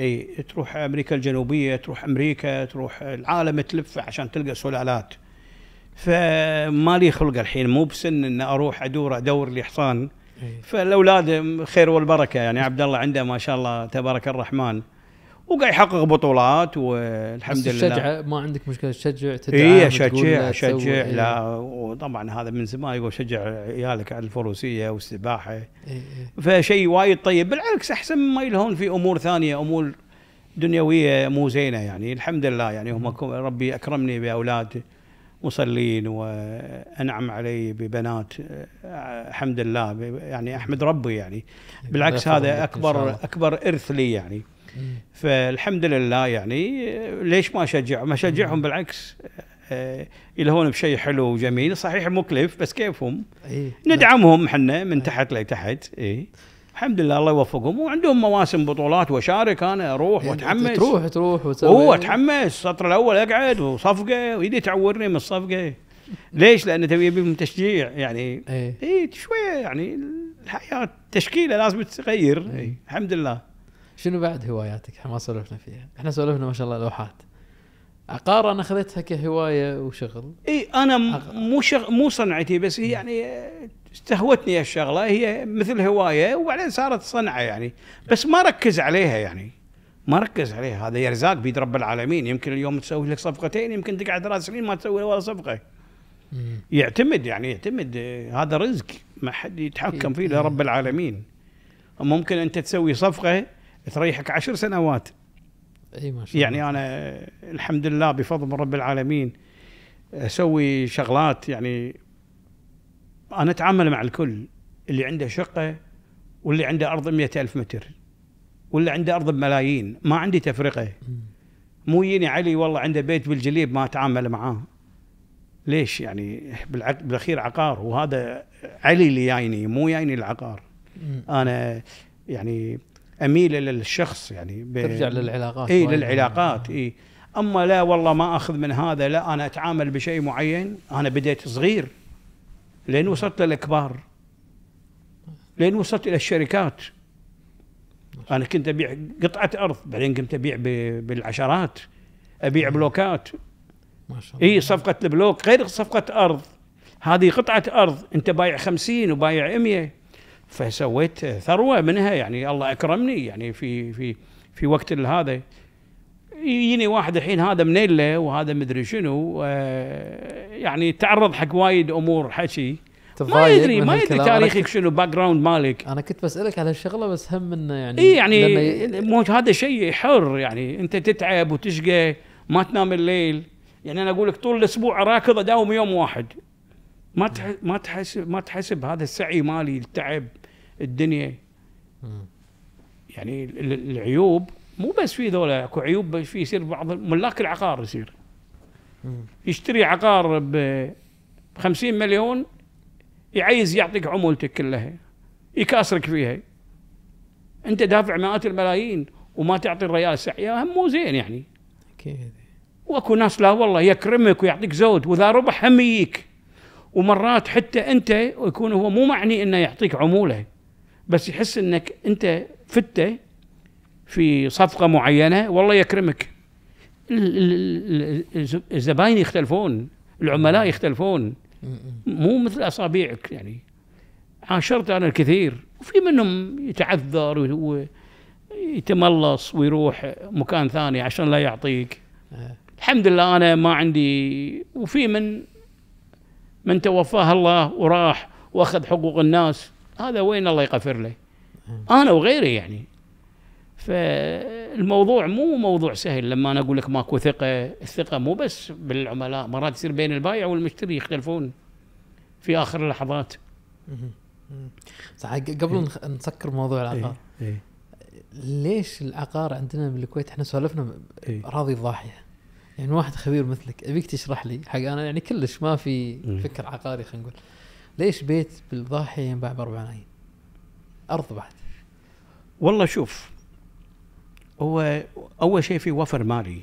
اي تروح امريكا الجنوبيه تروح امريكا تروح العالم تلف عشان تلقى سلالات فما لي خلق الحين مو بسن ان اروح ادور ادور لي حصان فالاولاد خير والبركه يعني عبد الله عنده ما شاء الله تبارك الرحمن وقاعد يحقق بطولات والحمد لله الشجعه ما عندك مشكله تشجع تدعم اي اشجع اشجع لا إيه. وطبعا هذا من زمان يقول شجع عيالك على الفروسيه والسباحه إيه إيه. فشيء وايد طيب بالعكس احسن ما يلهون في امور ثانيه امور دنيويه مو زينه يعني الحمد لله يعني هم ربي اكرمني باولاد مصلين وانعم علي ببنات الحمد لله يعني احمد ربي يعني إيه، بالعكس هذا اكبر اكبر ارث لي يعني فالحمد لله يعني ليش ما اشجعهم؟ اشجعهم بالعكس آه، يلهون بشيء حلو وجميل صحيح مكلف بس كيفهم إيه ندعمهم نعم. احنا من نعم. تحت لتحت اي الحمد لله الله يوفقهم وعندهم مواسم بطولات واشارك انا اروح يعني واتحمس تروح تروح وتسوي واتحمس السطر الاول اقعد وصفقه ويدي تعورني من الصفقه ليش؟ لان تبي يبيهم تشجيع يعني اي إيه شويه يعني الحياه تشكيله لازم تتغير إيه. إيه، الحمد لله شنو بعد هواياتك؟ احنا ما سولفنا فيها، احنا سولفنا ما شاء الله لوحات. عقار انا اخذتها كهوايه وشغل. اي انا مو شغ... مو صنعتي بس هي يعني استهوتني الشغله هي مثل هوايه وبعدين صارت صنعه يعني بس ما ركز عليها يعني ما ركز عليها هذا يرزاق بيد رب العالمين يمكن اليوم تسوي لك صفقتين يمكن تقعد ثلاث سنين ما تسوي ولا صفقه. يعتمد يعني يعتمد هذا رزق ما حد يتحكم إيه، فيه الا إيه. رب العالمين. ممكن انت تسوي صفقه تريحك عشر سنوات اي ما شاء يعني انا الحمد لله بفضل من رب العالمين اسوي شغلات يعني انا اتعامل مع الكل اللي عنده شقه واللي عنده ارض مئة ألف متر واللي عنده ارض بملايين ما عندي تفرقه مو يجيني علي والله عنده بيت بالجليب ما اتعامل معاه ليش يعني بالاخير عقار وهذا علي اللي جايني مو جايني العقار انا يعني اميل الى الشخص يعني ب... ترجع للعلاقات اي للعلاقات اي اما لا والله ما اخذ من هذا لا انا اتعامل بشيء معين انا بديت صغير لين وصلت للكبار لين وصلت الى الشركات انا كنت ابيع قطعه ارض بعدين قمت ابيع بالعشرات ابيع بلوكات ما شاء الله اي صفقه البلوك غير صفقه ارض هذه قطعه ارض انت بايع 50 وبايع 100 فسويت ثروه منها يعني الله اكرمني يعني في في في وقت هذا يجيني واحد الحين هذا منيله وهذا مدري شنو آه، يعني تعرض حق وايد امور حكي ما يدري ما يدري تاريخك شنو باك جراوند مالك انا كنت بسالك على هالشغله بس هم انه يعني اي يعني مو هذا شيء حر يعني انت تتعب وتشقى ما تنام الليل يعني انا اقول لك طول الاسبوع راكض اداوم يوم واحد ما تح... ما تحسب ما تحسب هذا السعي مالي التعب الدنيا يعني العيوب مو بس في ذولا اكو عيوب في يصير بعض ملاك العقار يصير يشتري عقار ب 50 مليون يعيز يعطيك عمولتك كلها يكاسرك فيها انت دافع مئات الملايين وما تعطي الريال سعيه هم مو زين يعني اكيد واكو ناس لا والله يكرمك ويعطيك زود واذا ربح هم يجيك ومرات حتى انت يكون هو مو معني انه يعطيك عموله بس يحس انك انت فته في صفقه معينه والله يكرمك الزباين يختلفون العملاء يختلفون مو مثل اصابيعك يعني عاشرت انا الكثير وفي منهم يتعذر ويتملص ويروح مكان ثاني عشان لا يعطيك إيه. الحمد لله انا ما عندي وفي من من توفاه الله وراح واخذ حقوق الناس هذا وين الله يغفر له انا وغيري يعني فالموضوع مو موضوع سهل لما انا اقول لك ماكو ثقه الثقه مو بس بالعملاء مرات يصير بين البايع والمشتري يختلفون في اخر اللحظات صح قبل إيه. نسكر موضوع إيه، العقار إيه. إيه. ليش العقار عندنا بالكويت احنا سولفنا إيه. راضي الضاحيه يعني واحد خبير مثلك ابيك تشرح لي حق انا يعني كلش ما في إيه. فكر عقاري خلينا نقول ليش بيت بالضاحيه ينباع ب 4 ملايين؟ ارض بعد والله شوف هو اول شيء في وفر مالي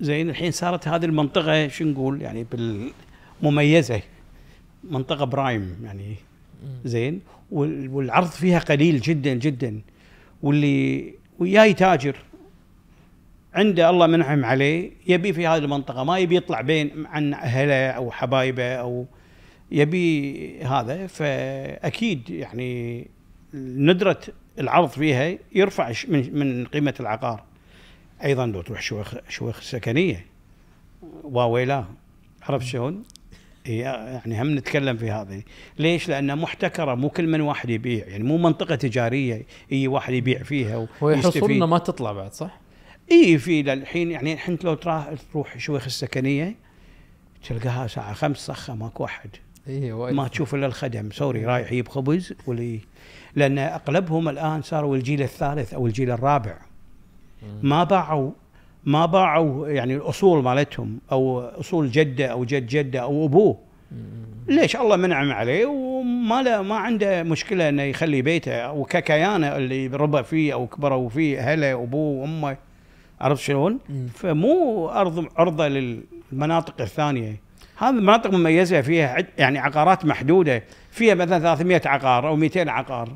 زين الحين صارت هذه المنطقه شو نقول يعني بالمميزه منطقه برايم يعني زين والعرض فيها قليل جدا جدا واللي وياي تاجر عنده الله منعم عليه يبي في هذه المنطقه ما يبي يطلع بين عن اهله او حبايبه او يبي هذا فاكيد يعني ندره العرض فيها يرفع من من قيمه العقار ايضا لو تروح شوخ شوخ سكنيه واويلا عرفت شلون؟ يعني هم نتكلم في هذه ليش لانها محتكره مو كل من واحد يبيع يعني مو منطقه تجاريه اي واحد يبيع فيها ويستفيد ما تطلع بعد صح اي في للحين يعني الحين لو تروح شويخ السكنيه تلقاها ساعه 5 صخه ماكو احد ايه ما تشوف الا الخدم سوري رايح يجيب خبز ولي لان اغلبهم الان صاروا الجيل الثالث او الجيل الرابع ما باعوا ما باعوا يعني الاصول مالتهم او اصول جده او جد جده او ابوه ليش الله منعم عليه وما له ما عنده مشكله انه يخلي بيته وككيانه اللي ربى فيه او كبروا فيه اهله وابوه وامه عرفت شلون؟ فمو ارض عرضه للمناطق الثانيه هذه مناطق مميزه فيها يعني عقارات محدوده فيها مثلا 300 عقار او 200 عقار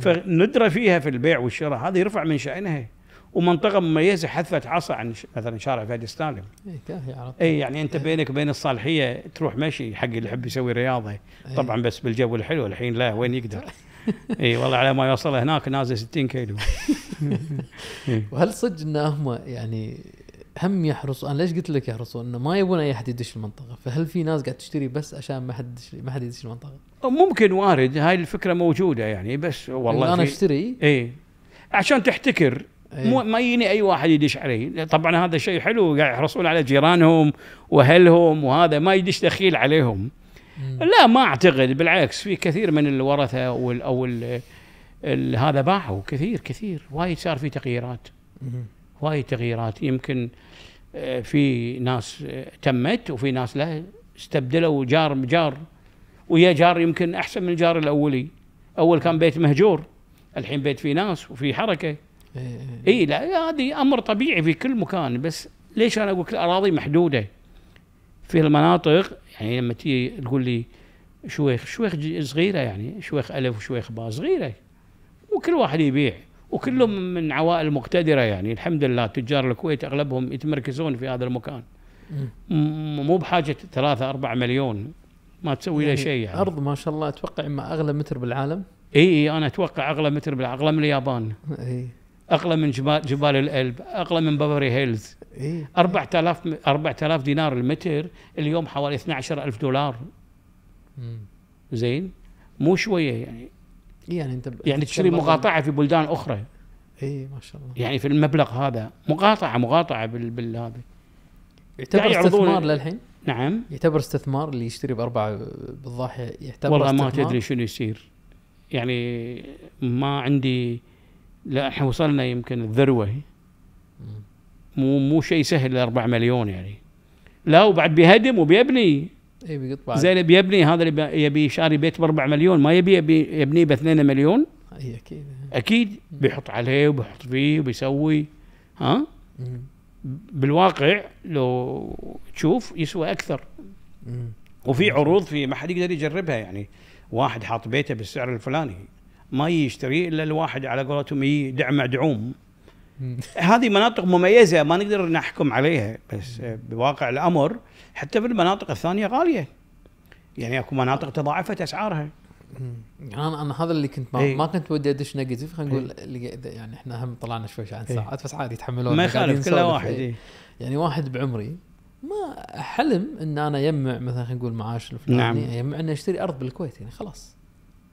فندره فيها في البيع والشراء هذا يرفع من شانها ومنطقه مميزه حثت عصا عن مثلا شارع فهد السالم اي إيه، يعني انت إيه. بينك وبين الصالحيه تروح مشي حق اللي يحب يسوي رياضه إيه. طبعا بس بالجو الحلو الحين لا وين يقدر [LAUGHS] اي والله على ما يوصل هناك نازل 60 كيلو [LAUGHS] وهل صدق ان هم يعني هم يحرصون انا ليش قلت لك يحرصون انه ما يبون اي احد يدش المنطقه فهل في ناس قاعد تشتري بس عشان ما حد ما حد يدش المنطقه ممكن وارد هاي الفكره موجوده يعني بس والله انا اشتري اي عشان تحتكر أيه. مو ما يجيني اي واحد يدش علي طبعا هذا شيء حلو قاعد يحرصون على جيرانهم واهلهم وهذا ما يدش دخيل عليهم لا ما اعتقد بالعكس في كثير من الورثه وال او الـ الـ هذا باعوا كثير كثير وايد صار في تغييرات وايد تغييرات يمكن آه، في ناس آه، تمت وفي ناس لا استبدلوا جار بجار ويا جار يمكن احسن من الجار الاولي اول كان بيت مهجور الحين بيت فيه ناس وفي حركه اي إيه، إيه. إيه، لا هذه امر طبيعي في كل مكان بس ليش انا اقول الاراضي محدوده في المناطق يعني لما تيجي تقول لي شويخ شويخ صغيره يعني شويخ الف وشويخ باء صغيره وكل واحد يبيع وكلهم من عوائل مقتدره يعني الحمد لله تجار الكويت اغلبهم يتمركزون في هذا المكان مو بحاجه ثلاثة أربعة مليون ما تسوي يعني له شيء يعني ارض ما شاء الله اتوقع ما اغلى متر بالعالم اي اي انا اتوقع اغلى متر بالعالم اغلى من اليابان اي اغلى من جبال جبال الألب اغلى من بافري هيلز إيه؟ 4000 4000 دينار المتر اليوم حوالي 12000 دولار مم. زين مو شويه يعني إيه، يعني انت يعني تشتري مقاطعه في بلدان اخرى اي ما شاء الله يعني في المبلغ هذا مقاطعه مقاطعه بال بالهذا يعتبر استثمار للحين؟ نعم يعتبر استثمار اللي يشتري باربعه بالضاحيه يعتبر والله استثمار. ما تدري شنو يصير يعني ما عندي لا احنا وصلنا يمكن الذروه مو مو شيء سهل 4 مليون يعني لا وبعد بيهدم وبيبني اي بيقطع زين بيبني هذا اللي يبي شاري بيت ب 4 مليون ما يبي يبنيه ب 2 مليون اي اكيد اكيد بيحط عليه وبيحط فيه وبيسوي ها بالواقع لو تشوف يسوى اكثر وفي عروض في ما حد يقدر يجربها يعني واحد حاط بيته بالسعر الفلاني ما يشتري الا الواحد على قولتهم يدعم مدعوم هذه مناطق مميزه ما نقدر نحكم عليها بس بواقع الامر حتى في المناطق الثانيه غاليه يعني اكو مناطق تضاعفت اسعارها انا انا هذا اللي كنت ما, ايه. ما كنت ودي ادش نيجاتيف خلينا نقول ايه. يعني احنا هم طلعنا شوي عن إيه. ساعات ايه. بس عادي يتحملون ما يخالف كل واحد إيه. يعني واحد بعمري ما حلم ان انا يجمع مثلا خلينا نقول معاش الفلاني نعم. يجمع اني اشتري ارض بالكويت يعني خلاص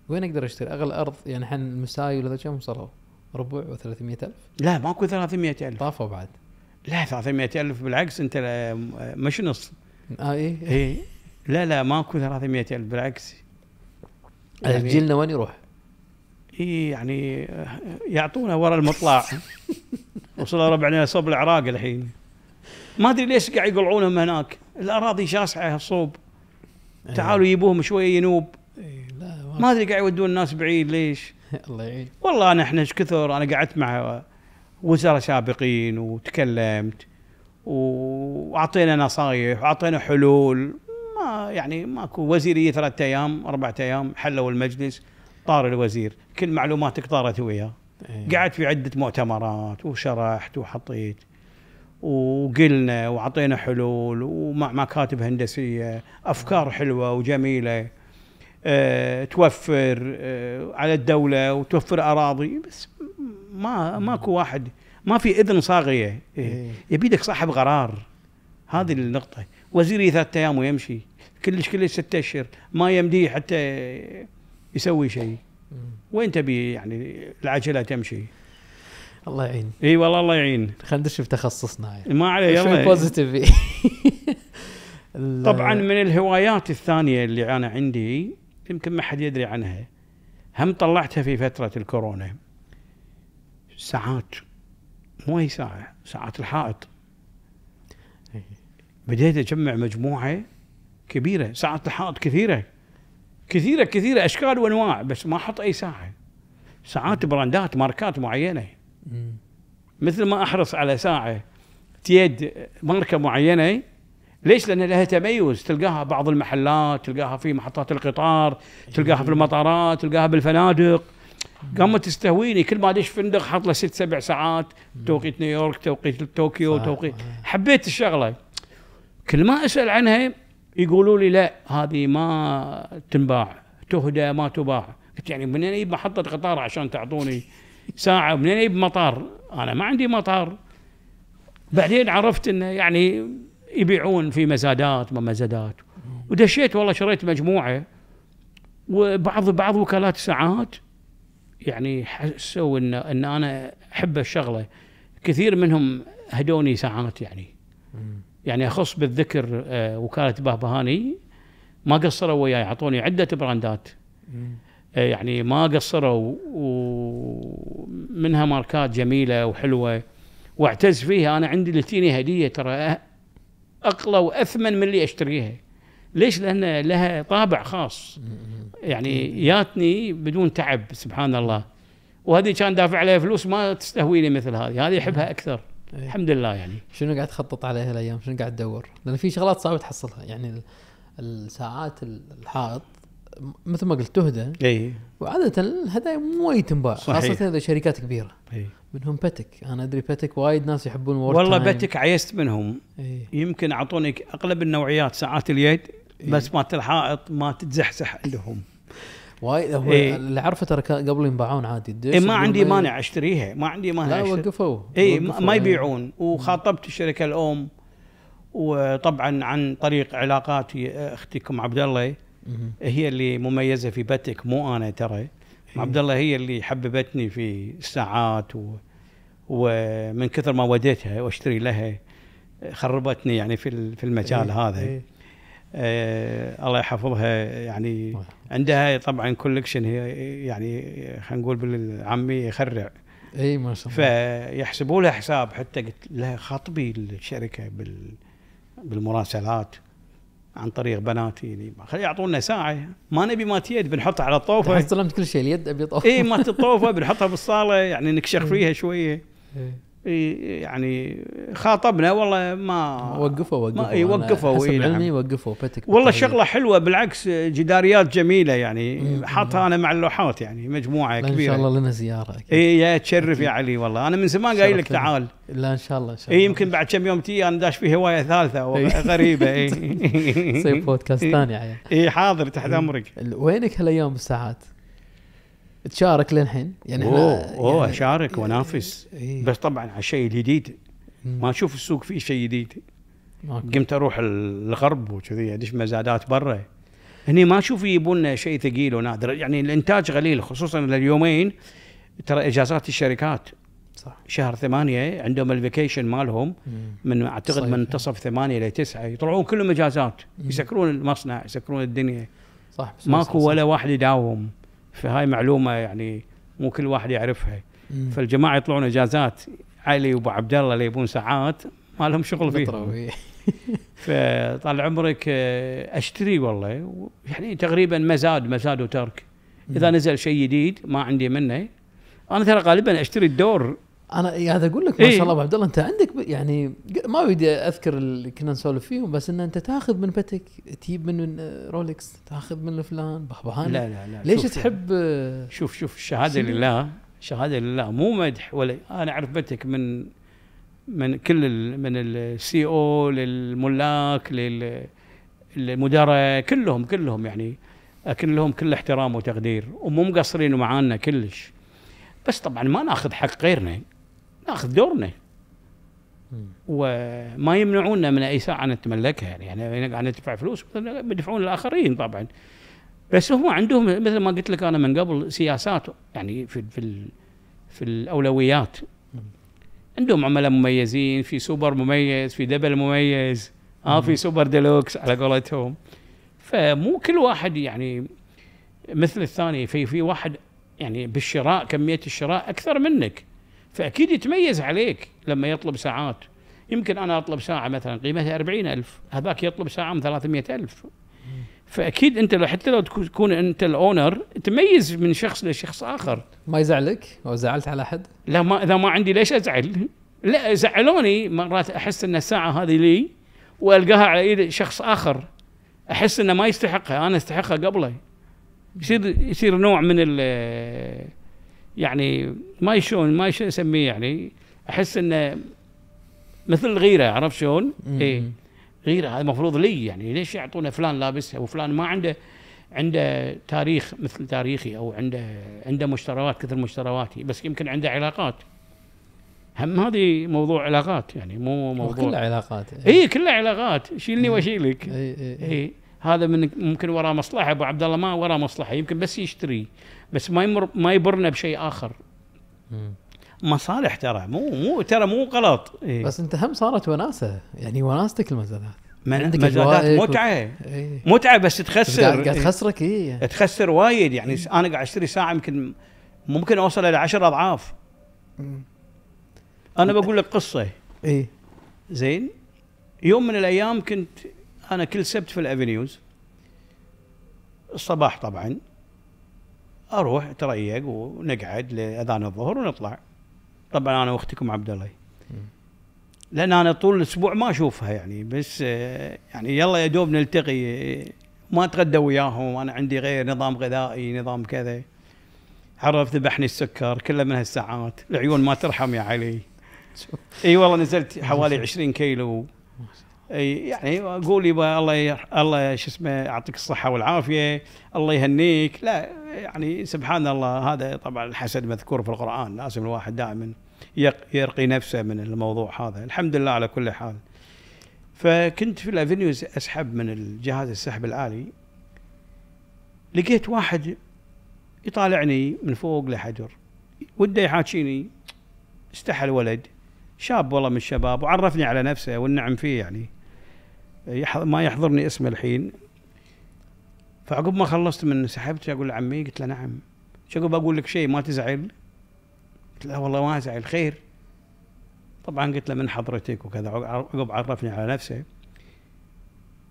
وين اقدر اشتري اغلى ارض يعني الحين المساي ولا كم وصلوا ربع و300 ألف لا ماكو 300 ألف طافوا بعد لا 300 ألف بالعكس أنت مش نص آه اي إيه لا لا ماكو 300 ألف بالعكس آه، يعني جيلنا وين يروح؟ اي يعني يعطونا ورا المطلع [LAUGHS] وصلوا ربعنا صوب العراق الحين ما ادري ليش قاعد يقلعونهم هناك الاراضي شاسعه الصوب إيه. تعالوا يبوهم شويه ينوب إيه، ما ادري قاعد يودون الناس بعيد ليش [LAUGHS] الله يعين والله انا احنا ايش كثر انا قعدت مع وزراء سابقين وتكلمت واعطينا نصائح واعطينا حلول ما يعني ماكو وزيريه ثلاثة ايام اربعة ايام حلوا المجلس طار الوزير كل معلوماتك طارت وياه إيه. قعدت في عده مؤتمرات وشرحت وحطيت وقلنا وعطينا حلول ومع مكاتب هندسيه افكار حلوه وجميله آه، توفر آه، على الدوله وتوفر اراضي بس ما ماكو واحد ما في اذن صاغيه إيه. إيه. يبيدك صاحب قرار هذه إيه. النقطه وزير ثلاث ايام ويمشي كلش كلش ستة اشهر ما يمديه حتى يسوي شيء وين تبي يعني العجله تمشي الله يعين اي والله الله يعين خلينا ندش تخصصنا يعني. ما عليه يلا بوزيتيف طبعا من الهوايات الثانيه اللي انا عندي يمكن ما حد يدري عنها هم طلعتها في فترة الكورونا ساعات مو أي ساعة ساعات الحائط بديت أجمع مجموعة كبيرة ساعات الحائط كثيرة كثيرة كثيرة أشكال وأنواع بس ما أحط أي ساعة ساعات براندات ماركات معينة مثل ما أحرص على ساعة تيد ماركة معينة ليش؟ لان لها تميز تلقاها بعض المحلات تلقاها في محطات القطار تلقاها في أيوة. المطارات تلقاها بالفنادق قامت تستهويني كل ما ادش فندق حط له ست سبع ساعات توقيت نيويورك توقيت طوكيو توقيت حبيت الشغله كل ما اسال عنها يقولوا لي لا هذه ما تنباع تهدى ما تباع قلت يعني منين اجيب محطه قطار عشان تعطوني ساعه منين اجيب مطار انا ما عندي مطار بعدين عرفت انه يعني يبيعون في مزادات ما مزادات ودشيت والله شريت مجموعه وبعض بعض وكالات الساعات يعني حسوا ان ان انا احب الشغله كثير منهم هدوني ساعات يعني يعني اخص بالذكر آه، وكاله بهبهاني ما قصروا وياي اعطوني عده براندات آه، يعني ما قصروا ومنها ماركات جميله وحلوه واعتز فيها انا عندي اللي تجيني هديه ترى اقلى واثمن من اللي اشتريها ليش لان لها طابع خاص يعني ياتني بدون تعب سبحان الله وهذه كان دافع عليها فلوس ما تستهوي لي مثل هذه هذه احبها اكثر إيه. الحمد لله يعني شنو قاعد تخطط عليها الايام شنو قاعد تدور لان في شغلات صعبه تحصلها يعني الساعات الحائط مثل ما قلت تهدى اي وعاده الهدايا مو وايد تنباع خاصه اذا شركات كبيره اي منهم بتك انا ادري بتك وايد ناس يحبون وورد والله تايم. بتك عيست منهم إيه؟ يمكن اعطوني اغلب النوعيات ساعات اليد إيه. بس ما مالت الحائط ما تتزحزح عندهم وايد هو إيه؟ اللي عرفه ترى قبل ينباعون عادي إيه ما عندي مانع اشتريها ما عندي مانع لا وقفوا اي ما إيه. يبيعون وخاطبت الشركه الام وطبعا عن طريق علاقاتي اختكم عبد الله هي اللي مميزه في بتك مو انا ترى إيه. عبد الله هي اللي حببتني في الساعات و... ومن كثر ما وديتها واشتري لها خربتني يعني في في المجال إيه هذا إيه آه الله يحفظها يعني عندها طبعا كولكشن هي يعني خلينا نقول بالعاميه يخرع اي ما شاء الله فيحسبوا لها حساب حتى قلت لها خاطبي الشركه بال بالمراسلات عن طريق بناتي خلي يعطونا ساعه ما نبي مات يد بنحطها على الطوفه استلمت كل شيء اليد ابي إيه، طوفه اي مات الطوفه بنحطها بالصاله يعني نكشخ [LAUGHS] إيه. فيها شويه إيه. يعني خاطبنا والله ما وقفوا وقفوا ما وقفوا حسب نعم. علمي وقفوا بتك والله شغله حلوه بالعكس جداريات جميله يعني حاطها انا مع اللوحات يعني مجموعه كبيره ان شاء الله لنا زياره اي يا تشرف يا علي والله انا من زمان قايل لك تعال لا ان شاء الله ان شاء الله اي يمكن بعد كم يوم تي انا داش في هوايه ثالثه غريبه اي [LAUGHS] بودكاست ثاني اي حاضر تحت امرك وينك هالايام بالساعات؟ تشارك للحين يعني اوه اوه يعني اشارك وانافس إيه. بس طبعا على الشيء الجديد ما اشوف السوق فيه شيء جديد قمت اروح الغرب وكذي يعني ادش مزادات برا هني ما اشوف يبون شيء ثقيل ونادر يعني الانتاج قليل خصوصا لليومين ترى اجازات الشركات صح شهر ثمانية عندهم الفيكيشن مالهم من اعتقد من منتصف ثمانية الى تسعة يطلعون كلهم اجازات يسكرون المصنع يسكرون الدنيا صح ماكو ولا واحد يداوم فهاي معلومه يعني مو كل واحد يعرفها مم. فالجماعه يطلعون اجازات علي وابو عبد الله اللي يبون ساعات ما لهم شغل فيه إيه. [LAUGHS] فطال عمرك آه، اشتري والله يعني تقريبا مزاد مزاد وترك اذا نزل شيء جديد ما عندي منه انا ترى غالبا اشتري الدور انا قاعد اقول لك ما إيه. شاء الله ابو عبد الله انت عندك يعني ما ودي اذكر اللي كنا نسولف فيهم بس ان انت تاخذ من بتك تجيب من رولكس تاخذ من فلان بحبهان لا لا لا ليش شوف تحب شوف شوف الشهاده سنة. لله شهاده لله مو مدح ولا انا اعرف بتك من من كل من السي او للملاك للمدراء كلهم كلهم يعني اكن لهم كل احترام وتقدير ومو مقصرين معانا كلش بس طبعا ما ناخذ حق غيرنا ناخذ دورنا وما يمنعونا من اي ساعه نتملكها يعني, يعني قاعد ندفع فلوس بيدفعون الاخرين طبعا بس هم عندهم مثل ما قلت لك انا من قبل سياسات يعني في في في الاولويات عندهم عملاء مميزين في سوبر مميز في دبل مميز اه في سوبر ديلوكس على قولتهم فمو كل واحد يعني مثل الثاني في في واحد يعني بالشراء كميه الشراء اكثر منك فأكيد يتميز عليك لما يطلب ساعات يمكن أنا أطلب ساعة مثلا قيمتها أربعين ألف هذاك يطلب ساعة من ثلاثمائة ألف فأكيد أنت لو حتى لو تكون أنت الأونر تميز من شخص لشخص آخر ما يزعلك أو زعلت على أحد؟ لا ما إذا ما عندي ليش أزعل لا زعلوني مرات أحس أن الساعة هذه لي وألقاها على إيد شخص آخر أحس أنه ما يستحقها أنا أستحقها قبله يصير يصير نوع من ال يعني ما شلون ما اسميه يعني احس انه مثل الغيره عرفت شلون؟ اي غيره هذا المفروض لي يعني ليش يعطونا فلان لابسها وفلان ما عنده عنده تاريخ مثل تاريخي او عنده عنده مشتريات كثر مشترياتي بس يمكن عنده علاقات هم هذه موضوع علاقات يعني مو موضوع كلها علاقات اي كلها علاقات شيلني واشيلك اي اي إيه. إيه. هذا من ممكن وراه مصلحه ابو عبد الله ما وراه مصلحه يمكن بس يشتري بس ما يمر ما يبرنا بشيء اخر مصالح ترى مو مو ترى مو غلط إيه؟ بس انت هم صارت وناسه يعني وناستك المزادات مزادات متعه و... إيه؟ متعه بس تخسر قاعد إيه. تخسرك اي تخسر وايد يعني إيه؟ انا قاعد اشتري ساعه يمكن ممكن اوصل الى 10 اضعاف مم. انا بقول لك قصه اي زين يوم من الايام كنت انا كل سبت في الافنيوز الصباح طبعا اروح اتريق ونقعد لاذان الظهر ونطلع طبعا انا واختكم عبد الله لان انا طول الاسبوع ما اشوفها يعني بس آه، يعني يلا يا دوب نلتقي آه، ما اتغدى وياهم انا عندي غير نظام غذائي نظام كذا عرف ذبحني السكر كله من هالساعات العيون ما ترحم يا علي [LAUGHS] اي والله نزلت حوالي 20 كيلو يعني اقول يبا الله الله شو اسمه يعطيك الصحه والعافيه الله يهنيك لا يعني سبحان الله هذا طبعا الحسد مذكور في القران لازم الواحد دائما يرقي نفسه من الموضوع هذا الحمد لله على كل حال فكنت في الافنيوز اسحب من الجهاز السحب الالي لقيت واحد يطالعني من فوق لحجر وده يحاكيني استحى الولد شاب والله من الشباب وعرفني على نفسه والنعم فيه يعني ما يحضرني اسمه الحين فعقب ما خلصت من سحبت اقول لعمي قلت له نعم شو اقول لك شيء ما تزعل قلت له والله ما ازعل خير طبعا قلت له من حضرتك وكذا عقب عرفني على نفسه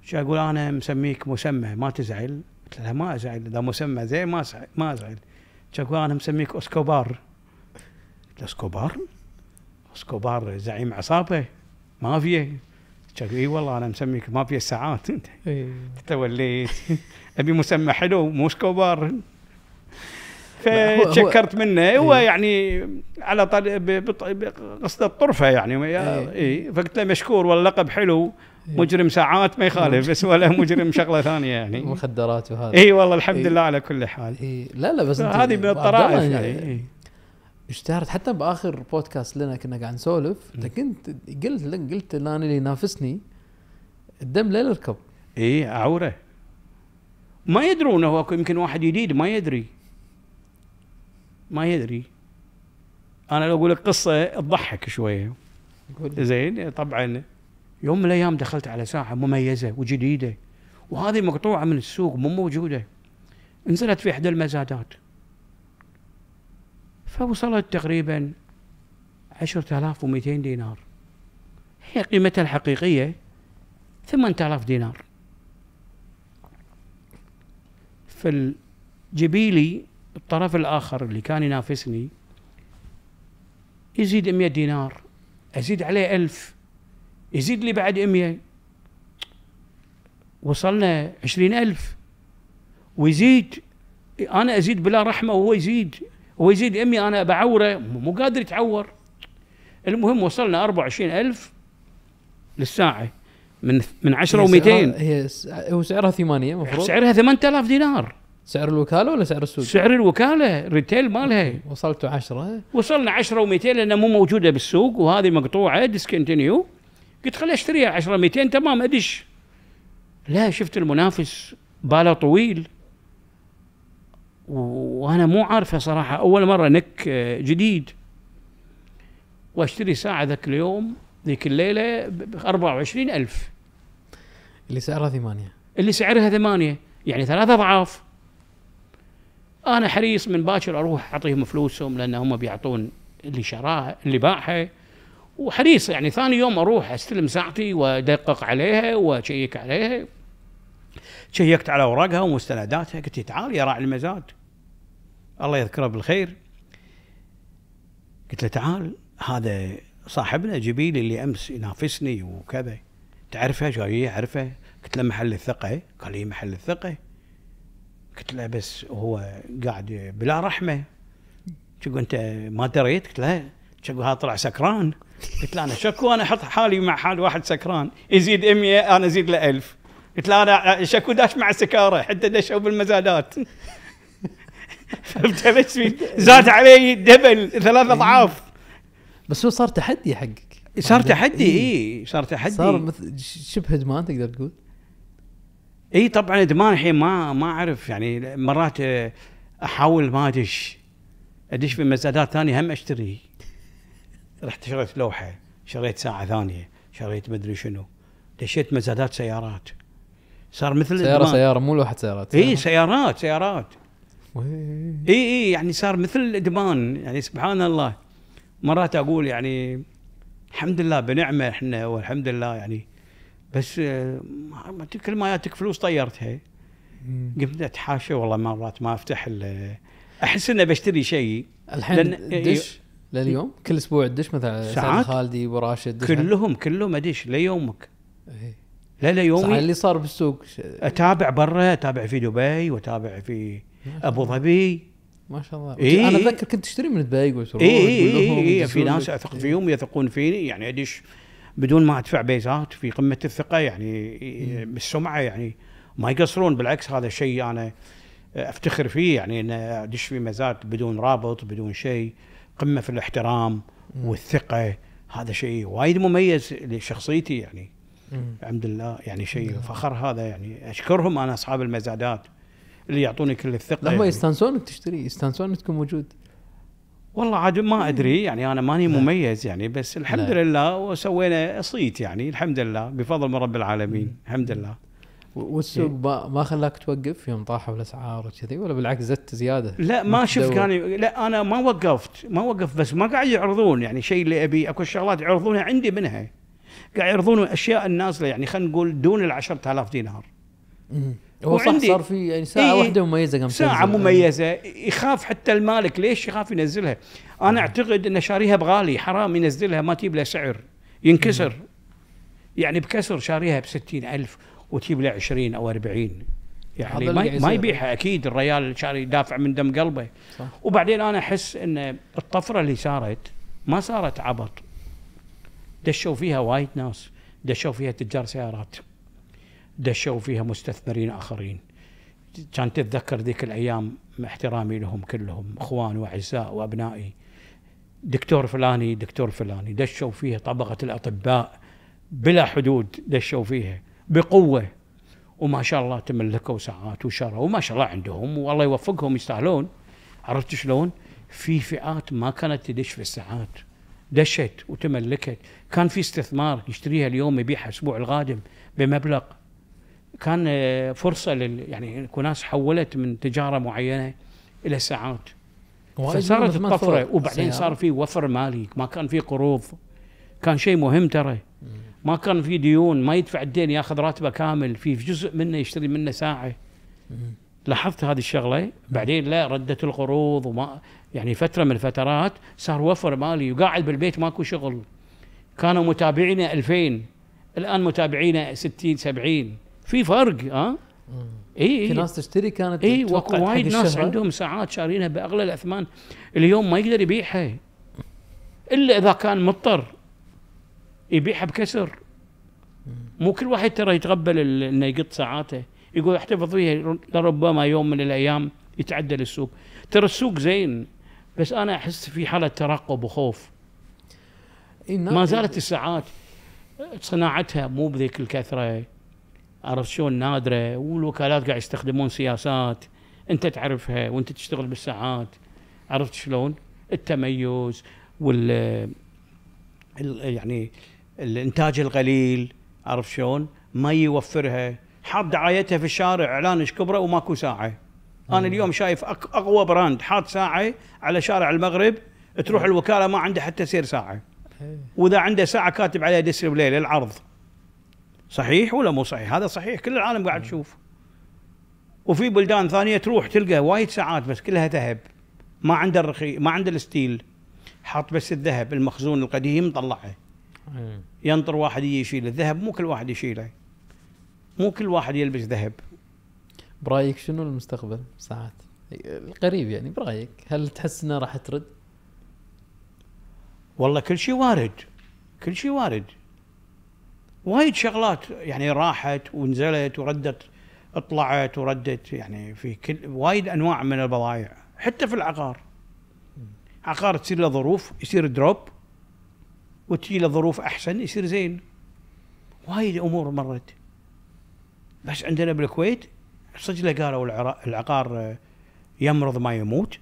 شو اقول انا مسميك مسمى ما تزعل قلت له ما ازعل اذا مسمى زين ما ما ازعل شو اقول انا مسميك اسكوبار قلت له اسكوبار اسكوبار زعيم عصابه مافيا قالوا اي والله انا مسميك ما في ساعات [LAUGHS] انت إيه. توليت [LAUGHS] ابي مسمى حلو مو سكوبار فتشكرت منه إيه. هو يعني على قصد الطرفه يعني اي إيه. فقلت له مشكور واللقب حلو إيه. مجرم ساعات ما يخالف بس ولا مجرم شغله ثانيه يعني [LAUGHS] مخدرات وهذا اي والله الحمد لله على كل حال لا لا بس هذه يعني من الطرائف يعني, يعني. اشتهرت حتى باخر بودكاست لنا كنا قاعد نسولف كنت قلت لك قلت انا اللي ينافسني الدم لا يركب اي عوره ما يدرون هو يمكن واحد جديد ما يدري ما يدري انا لو اقول لك قصه تضحك شويه زين طبعا يوم من الايام دخلت على ساحه مميزه وجديده وهذه مقطوعه من السوق مو موجوده نزلت في احدى المزادات فوصلت تقريبا 10200 دينار هي قيمتها الحقيقية 8000 دينار في الجبيلي الطرف الآخر اللي كان ينافسني يزيد 100 دينار أزيد عليه 1000 يزيد لي بعد 100 وصلنا 20000 ويزيد أنا أزيد بلا رحمة وهو يزيد ويزيد امي انا بعوره مو قادر يتعور المهم وصلنا 24000 للساعه من من 10 و200 هي هو سعرها 8 المفروض سعرها 8000 دينار سعر الوكاله ولا سعر السوق؟ سعر الوكاله ريتيل مالها وصلتوا 10 وصلنا 10 و200 لانها مو موجوده بالسوق وهذه مقطوعه ديسكنتينيو قلت خليني اشتريها 10 200 تمام ادش لا شفت المنافس باله طويل وانا مو عارفه صراحه اول مره نك جديد واشتري ساعه ذاك اليوم ذيك الليله ب 24000 اللي سعرها ثمانية اللي سعرها ثمانية يعني ثلاثة أضعاف أنا حريص من باكر أروح أعطيهم فلوسهم لأن هم بيعطون اللي شراها اللي باعها وحريص يعني ثاني يوم أروح أستلم ساعتي وأدقق عليها وأشيك عليها شيكت على أوراقها ومستنداتها قلت تعال يا راعي المزاد الله يذكره بالخير قلت له تعال هذا صاحبنا جبيلي اللي امس ينافسني وكذا تعرفه جاي اعرفه قلت له محل الثقه قال لي إيه، محل الثقه قلت له بس هو قاعد بلا رحمه شكو انت ما دريت قلت له شكو هذا طلع سكران قلت له انا شكو انا احط حالي مع حال واحد سكران يزيد 100 انا ازيد له 1000 قلت له انا شكو داش مع السكاره حتى دشوا بالمزادات [LAUGHS] فهمت علي زاد علي دبل ثلاث إيه. اضعاف بس هو صار تحدي حقك صار تحدي اي إيه، صار تحدي صار مثل شبه ادمان تقدر تقول اي طبعا ادمان الحين ما ما اعرف يعني مرات آه، احاول ما ادش ادش في مزادات ثانيه هم اشتري رحت شريت لوحه شريت ساعه ثانيه شريت مدري شنو دشيت مزادات سيارات صار مثل سياره سياره مو لوحه سيارات اي سيارات سيارات اي اي يعني صار مثل الادمان يعني سبحان الله مرات اقول يعني الحمد لله بنعمه احنا والحمد لله يعني بس آه، كل ما جاتك فلوس طيرتها قمت اتحاشى والله مرات ما افتح الا احس اني بشتري شيء الحين دش لليوم كل اسبوع تدش مثلا ساعات خالدي وراشد راشد كلهم كلهم ادش ليومك إيه. لا ليومي اللي صار بالسوق اتابع برا اتابع في دبي واتابع في ابو ظبي ما شاء الله إيه انا اتذكر كنت تشتري من دبي اي اي اي في ناس اثق إيه. فيهم يثقون فيني يعني ادش بدون ما ادفع بيزات في قمه الثقه يعني مم. إيه، إيه. بالسمعه يعني ما يقصرون بالعكس هذا الشيء انا افتخر فيه يعني ان ادش في مزات بدون رابط بدون شيء قمه في الاحترام والثقه هذا شيء وايد مميز لشخصيتي يعني الحمد لله يعني شيء فخر هذا يعني اشكرهم انا اصحاب المزادات اللي يعطونك الثقه هم يعني. يستانسونك تشتري يستانسونك تكون موجود والله عاد ما إيه. ادري يعني انا ماني مميز يعني بس الحمد لا. لله وسوينا صيت يعني الحمد لله بفضل من رب العالمين الحمد لله والسوق إيه. ما ما خلاك توقف يوم طاحوا الاسعار وكذي ولا بالعكس زدت زياده؟ لا ما شفت كان لا انا ما وقفت ما وقفت بس ما قاعد يعرضون يعني شيء اللي ابي اكو شغلات يعرضونها عندي منها قاعد يعرضون اشياء النازله يعني خلينا نقول دون ال 10000 دينار. هو صح صار في يعني ساعة إيه واحدة مميزة قام ساعة مميزة يخاف حتى المالك ليش يخاف ينزلها؟ أنا آه. أعتقد أنه شاريها بغالي حرام ينزلها ما تجيب له سعر ينكسر مم. يعني بكسر شاريها ب ألف وتجيب له 20 أو 40 يعني ما, ما يبيعها أكيد الريال شاري دافع من دم قلبه صح. وبعدين أنا أحس أن الطفرة اللي صارت ما صارت عبط دشوا فيها وايد ناس دشوا فيها تجار سيارات دشوا فيها مستثمرين اخرين كان تتذكر ذيك الايام احترامي لهم كلهم اخوان واعزاء وابنائي دكتور فلاني دكتور فلاني دشوا فيها طبقه الاطباء بلا حدود دشوا فيها بقوه وما شاء الله تملكوا ساعات وشروا وما شاء الله عندهم والله يوفقهم يستاهلون عرفت شلون؟ في فئات ما كانت تدش في الساعات دشت وتملكت كان في استثمار يشتريها اليوم يبيعها الاسبوع القادم بمبلغ كان آه، فرصه لل يعني اكو ناس حولت من تجاره معينه الى ساعات فصارت الطفره وبعدين صار في وفر مالي ما كان في قروض كان شيء مهم ترى ما كان في ديون ما يدفع الدين ياخذ راتبه كامل في جزء منه يشتري منه ساعه لاحظت هذه الشغله بعدين لا ردت القروض وما يعني فتره من الفترات صار وفر مالي وقاعد بالبيت ماكو شغل كانوا متابعينا 2000 الان متابعينا 60 70 في فرق اه اي في إيه. ناس تشتري كانت اي وايد ناس عندهم ساعات شارينها باغلى الاثمان اليوم ما يقدر يبيعها الا اذا كان مضطر يبيعها بكسر مو كل واحد ترى يتقبل انه يقط ساعاته يقول احتفظ فيها لربما يوم من الايام يتعدل السوق ترى السوق زين بس انا احس في حاله ترقب وخوف إيه، ما زالت الساعات صناعتها مو بذيك الكثره عرفت شلون نادره والوكالات قاعد يستخدمون سياسات انت تعرفها وانت تشتغل بالساعات عرفت شلون؟ التميز وال يعني الانتاج القليل عرفت شلون؟ ما يوفرها حاط دعايتها في الشارع اعلان ايش كبره وماكو ساعه انا اليوم شايف اقوى براند حاط ساعه على شارع المغرب تروح الوكاله ما عنده حتى سير ساعه إيه. واذا عنده ساعه كاتب عليها ديسبلاي للعرض صحيح ولا مو صحيح هذا صحيح كل العالم قاعد تشوف وفي بلدان ثانيه تروح تلقى وايد ساعات بس كلها ذهب ما عنده الرخي ما عنده الستيل حاط بس الذهب المخزون القديم طلعه ينطر واحد يجي يشيل الذهب مو كل واحد يشيله مو كل واحد يلبس ذهب برايك شنو المستقبل ساعات القريب يعني برايك هل تحس انها راح ترد والله كل شيء وارد كل شيء وارد وايد شغلات يعني راحت ونزلت وردت طلعت وردت يعني في كل وايد انواع من البضائع حتى في العقار عقار تصير له ظروف يصير دروب وتجي له ظروف احسن يصير زين وايد امور مرت بس عندنا بالكويت سجله قالوا العقار آه، يمرض ما يموت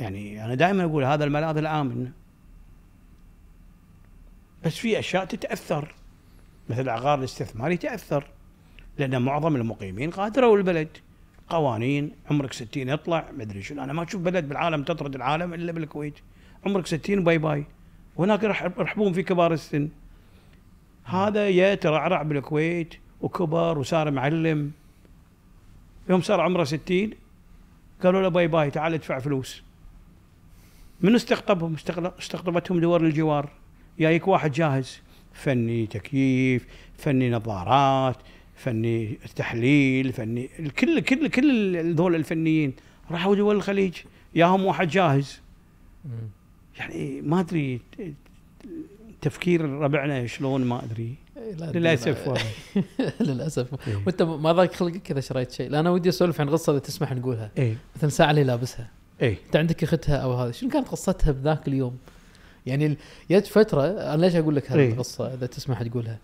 يعني انا دائما اقول هذا الملاذ الامن بس في اشياء تتاثر مثل العقار الاستثماري تاثر لان معظم المقيمين غادروا البلد قوانين عمرك 60 اطلع ما ادري شنو انا ما اشوف بلد بالعالم تطرد العالم الا بالكويت عمرك 60 باي باي وهناك راح يرحبون في كبار السن هذا يا ترعرع بالكويت وكبر وصار معلم يوم صار عمره 60 قالوا له باي باي تعال ادفع فلوس من استقطبهم استقطبتهم دول الجوار جايك واحد جاهز فني تكييف فني نظارات فني تحليل فني الكل كل كل ذول الفنيين راحوا دول الخليج ياهم واحد جاهز يعني ما ادري تفكير ربعنا شلون ما ادري إيه، للاسف والله [LAUGHS] للاسف إيه. وانت ما ضاق خلقك اذا شريت شيء لأ انا ودي اسولف عن قصه اذا تسمح نقولها إيه؟ مثلا ساعه اللي لابسها إيه؟ انت عندك اختها او هذا شنو كانت قصتها بذاك اليوم يعني جت فتره انا ليش اقول لك هذه إيه. القصه اذا تسمح تقولها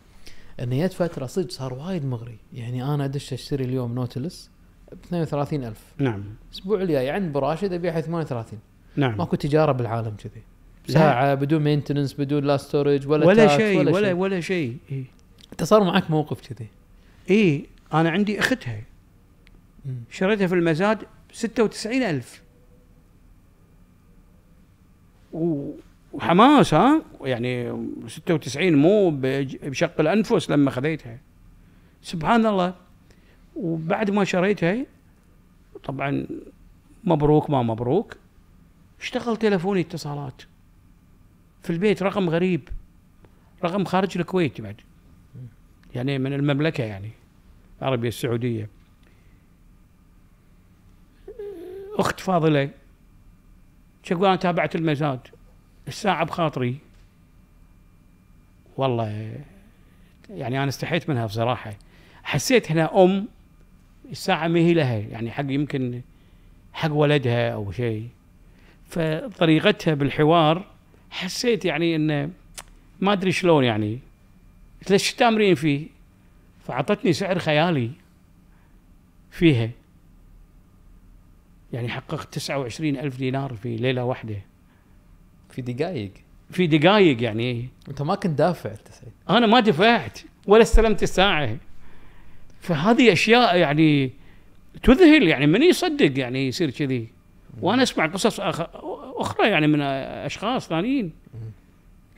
ان جت فتره صدق صار وايد مغري يعني انا ادش اشتري اليوم نوتلس ب 32000 نعم الاسبوع الجاي عند براشد ابيعها 38 نعم ماكو تجاره بالعالم كذي ساعه بدون مينتننس بدون لا ستورج ولا ولا شيء ولا ولا, شي. ولا شيء إيه؟ انت صار معك موقف كذي اي انا عندي اختها شريتها في المزاد 96000 و وحماس ها يعني 96 مو بشق الانفس لما خذيتها سبحان الله وبعد ما شريتها طبعا مبروك ما مبروك اشتغل تلفوني اتصالات في البيت رقم غريب رقم خارج الكويت بعد يعني من المملكه يعني العربيه السعوديه اخت فاضله تقول انا تابعت المزاد الساعة بخاطري والله يعني أنا استحيت منها بصراحة حسيت هنا أم الساعة ما هي لها يعني حق يمكن حق ولدها أو شيء فطريقتها بالحوار حسيت يعني أنه ما أدري شلون يعني ليش تامرين فيه فأعطتني سعر خيالي فيها يعني حققت 29 ألف دينار في ليلة واحدة في دقائق في دقائق يعني انت ما كنت دافع انت سعيد انا ما دفعت ولا استلمت الساعه فهذه اشياء يعني تذهل يعني من يصدق يعني يصير كذي وانا اسمع قصص اخرى يعني من اشخاص ثانيين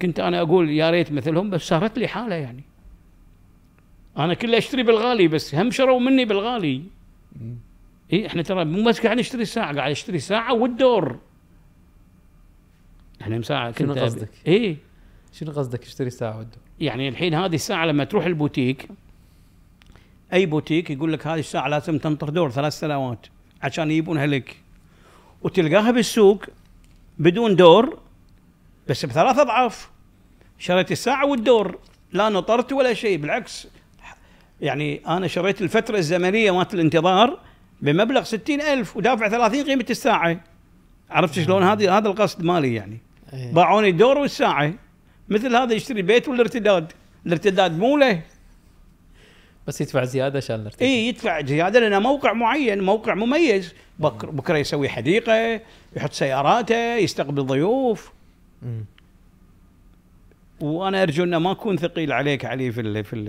كنت انا اقول يا ريت مثلهم بس صارت لي حاله يعني انا كله اشتري بالغالي بس هم شروا مني بالغالي اي احنا ترى مو بس قاعد نشتري ساعه قاعد اشتري ساعه والدور احنا ساعة إيه. شنو قصدك؟ اي شنو قصدك اشتري ساعة ودو؟ يعني الحين هذه الساعة لما تروح البوتيك اي بوتيك يقول لك هذه الساعة لازم تنطر دور ثلاث سنوات عشان يجيبونها لك وتلقاها بالسوق بدون دور بس بثلاث اضعاف شريت الساعة والدور لا نطرت ولا شيء بالعكس يعني انا شريت الفترة الزمنية مالت الانتظار بمبلغ ستين ألف ودافع ثلاثين قيمة الساعة عرفت شلون هذه هذا القصد مالي يعني إيه. باعوني الدور والساعه مثل هذا يشتري بيت ولا ارتداد الارتداد مو له بس يدفع زياده عشان الارتداد اي يدفع زياده لانه موقع معين موقع مميز بكره بكر يسوي حديقه يحط سياراته يستقبل ضيوف وانا ارجو انه ما اكون ثقيل عليك علي في ال في ال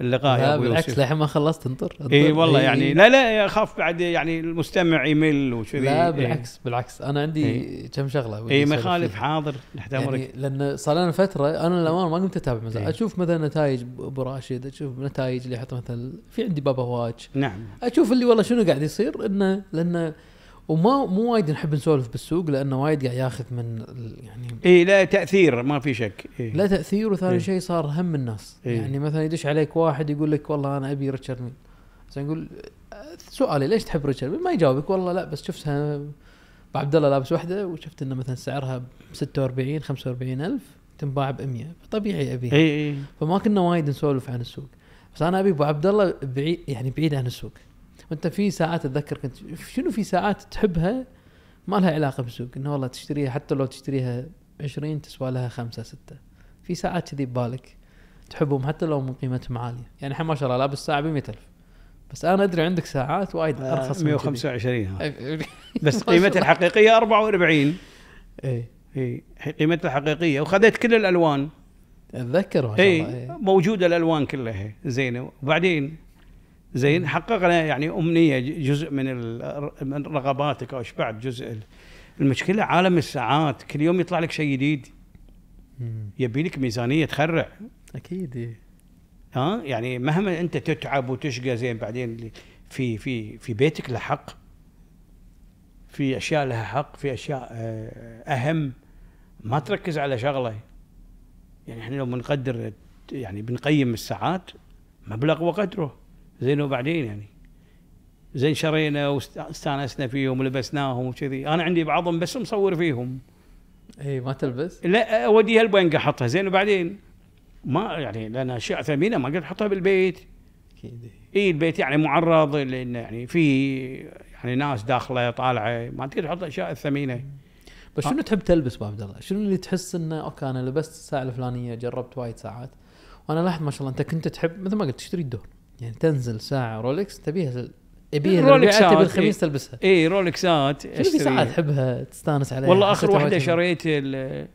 اللقاء يا ابو بالعكس للحين ما خلصت انطر, اي والله إيه يعني لا لا اخاف بعد يعني المستمع يمل وشذي لا بالعكس إيه بالعكس انا عندي إيه كم شغله اي ما يخالف حاضر تحت يعني لان صار لنا فتره انا للامانه ما قمت اتابع مثلا إيه اشوف مثلا نتائج ابو راشد اشوف نتائج اللي يحط مثلا في عندي بابا واتش نعم اشوف اللي والله شنو قاعد يصير انه لانه وما مو وايد نحب نسولف بالسوق لانه وايد قاعد ياخذ من يعني اي لا تاثير ما في شك إيه. لا تاثير وثاني إيه. شيء صار هم الناس إيه. يعني مثلا يدش عليك واحد يقول لك والله انا ابي ريتشارد ميل نقول سؤالي ليش تحب ريتشارد ميل ما يجاوبك والله لا بس شفتها عبد الله لابس واحده وشفت انه مثلا سعرها ب 46 45 الف تنباع ب 100 طبيعي ابيها اي اي إيه. فما كنا وايد نسولف عن السوق بس انا ابي ابو عبد الله بعيد يعني بعيد عن السوق وانت في ساعات اتذكر كنت شنو في ساعات تحبها ما لها علاقه بالسوق انه والله تشتريها حتى لو تشتريها 20 تسوى لها 5 6 في ساعات كذي ببالك تحبهم حتى لو من قيمتهم عاليه يعني الحين ما شاء الله لابس ساعه ب 100000 بس انا ادري عندك ساعات وايد آه، ارخص من 125 بس [LAUGHS] قيمتها الحقيقيه 44 اي اي قيمتها الحقيقيه وخذيت كل الالوان اتذكر ما شاء الله اي موجوده الالوان كلها زينه وبعدين زين حققنا يعني امنيه جزء من من رغباتك او شبعت جزء المشكله عالم الساعات كل يوم يطلع لك شيء جديد يبي لك ميزانيه تخرع اكيد إيه. ها يعني مهما انت تتعب وتشقى زين بعدين في في في بيتك له حق في اشياء لها حق في اشياء آه، اهم ما تركز على شغله يعني احنا لو بنقدر يعني بنقيم الساعات مبلغ وقدره زين وبعدين يعني زين شرينا واستانسنا فيهم ولبسناهم وكذي انا عندي بعضهم بس مصور فيهم اي ما تلبس؟ لا اوديها البنك احطها زين وبعدين ما يعني لان اشياء ثمينه ما اقدر احطها بالبيت اكيد اي البيت يعني معرض لان يعني في يعني ناس داخله طالعه ما تقدر تحط الاشياء الثمينه بس آه. شنو تحب تلبس ابو عبد الله؟ شنو اللي تحس انه اوكي انا لبست الساعه الفلانيه جربت وايد ساعات وانا لاحظ ما شاء الله انت كنت تحب مثل ما قلت تشتري الدور يعني تنزل ساعه رولكس تبيها ابيها رولكس تبي الخميس إيه. تلبسها اي رولكسات في ساعه تحبها تستانس عليها والله اخر واحده شريت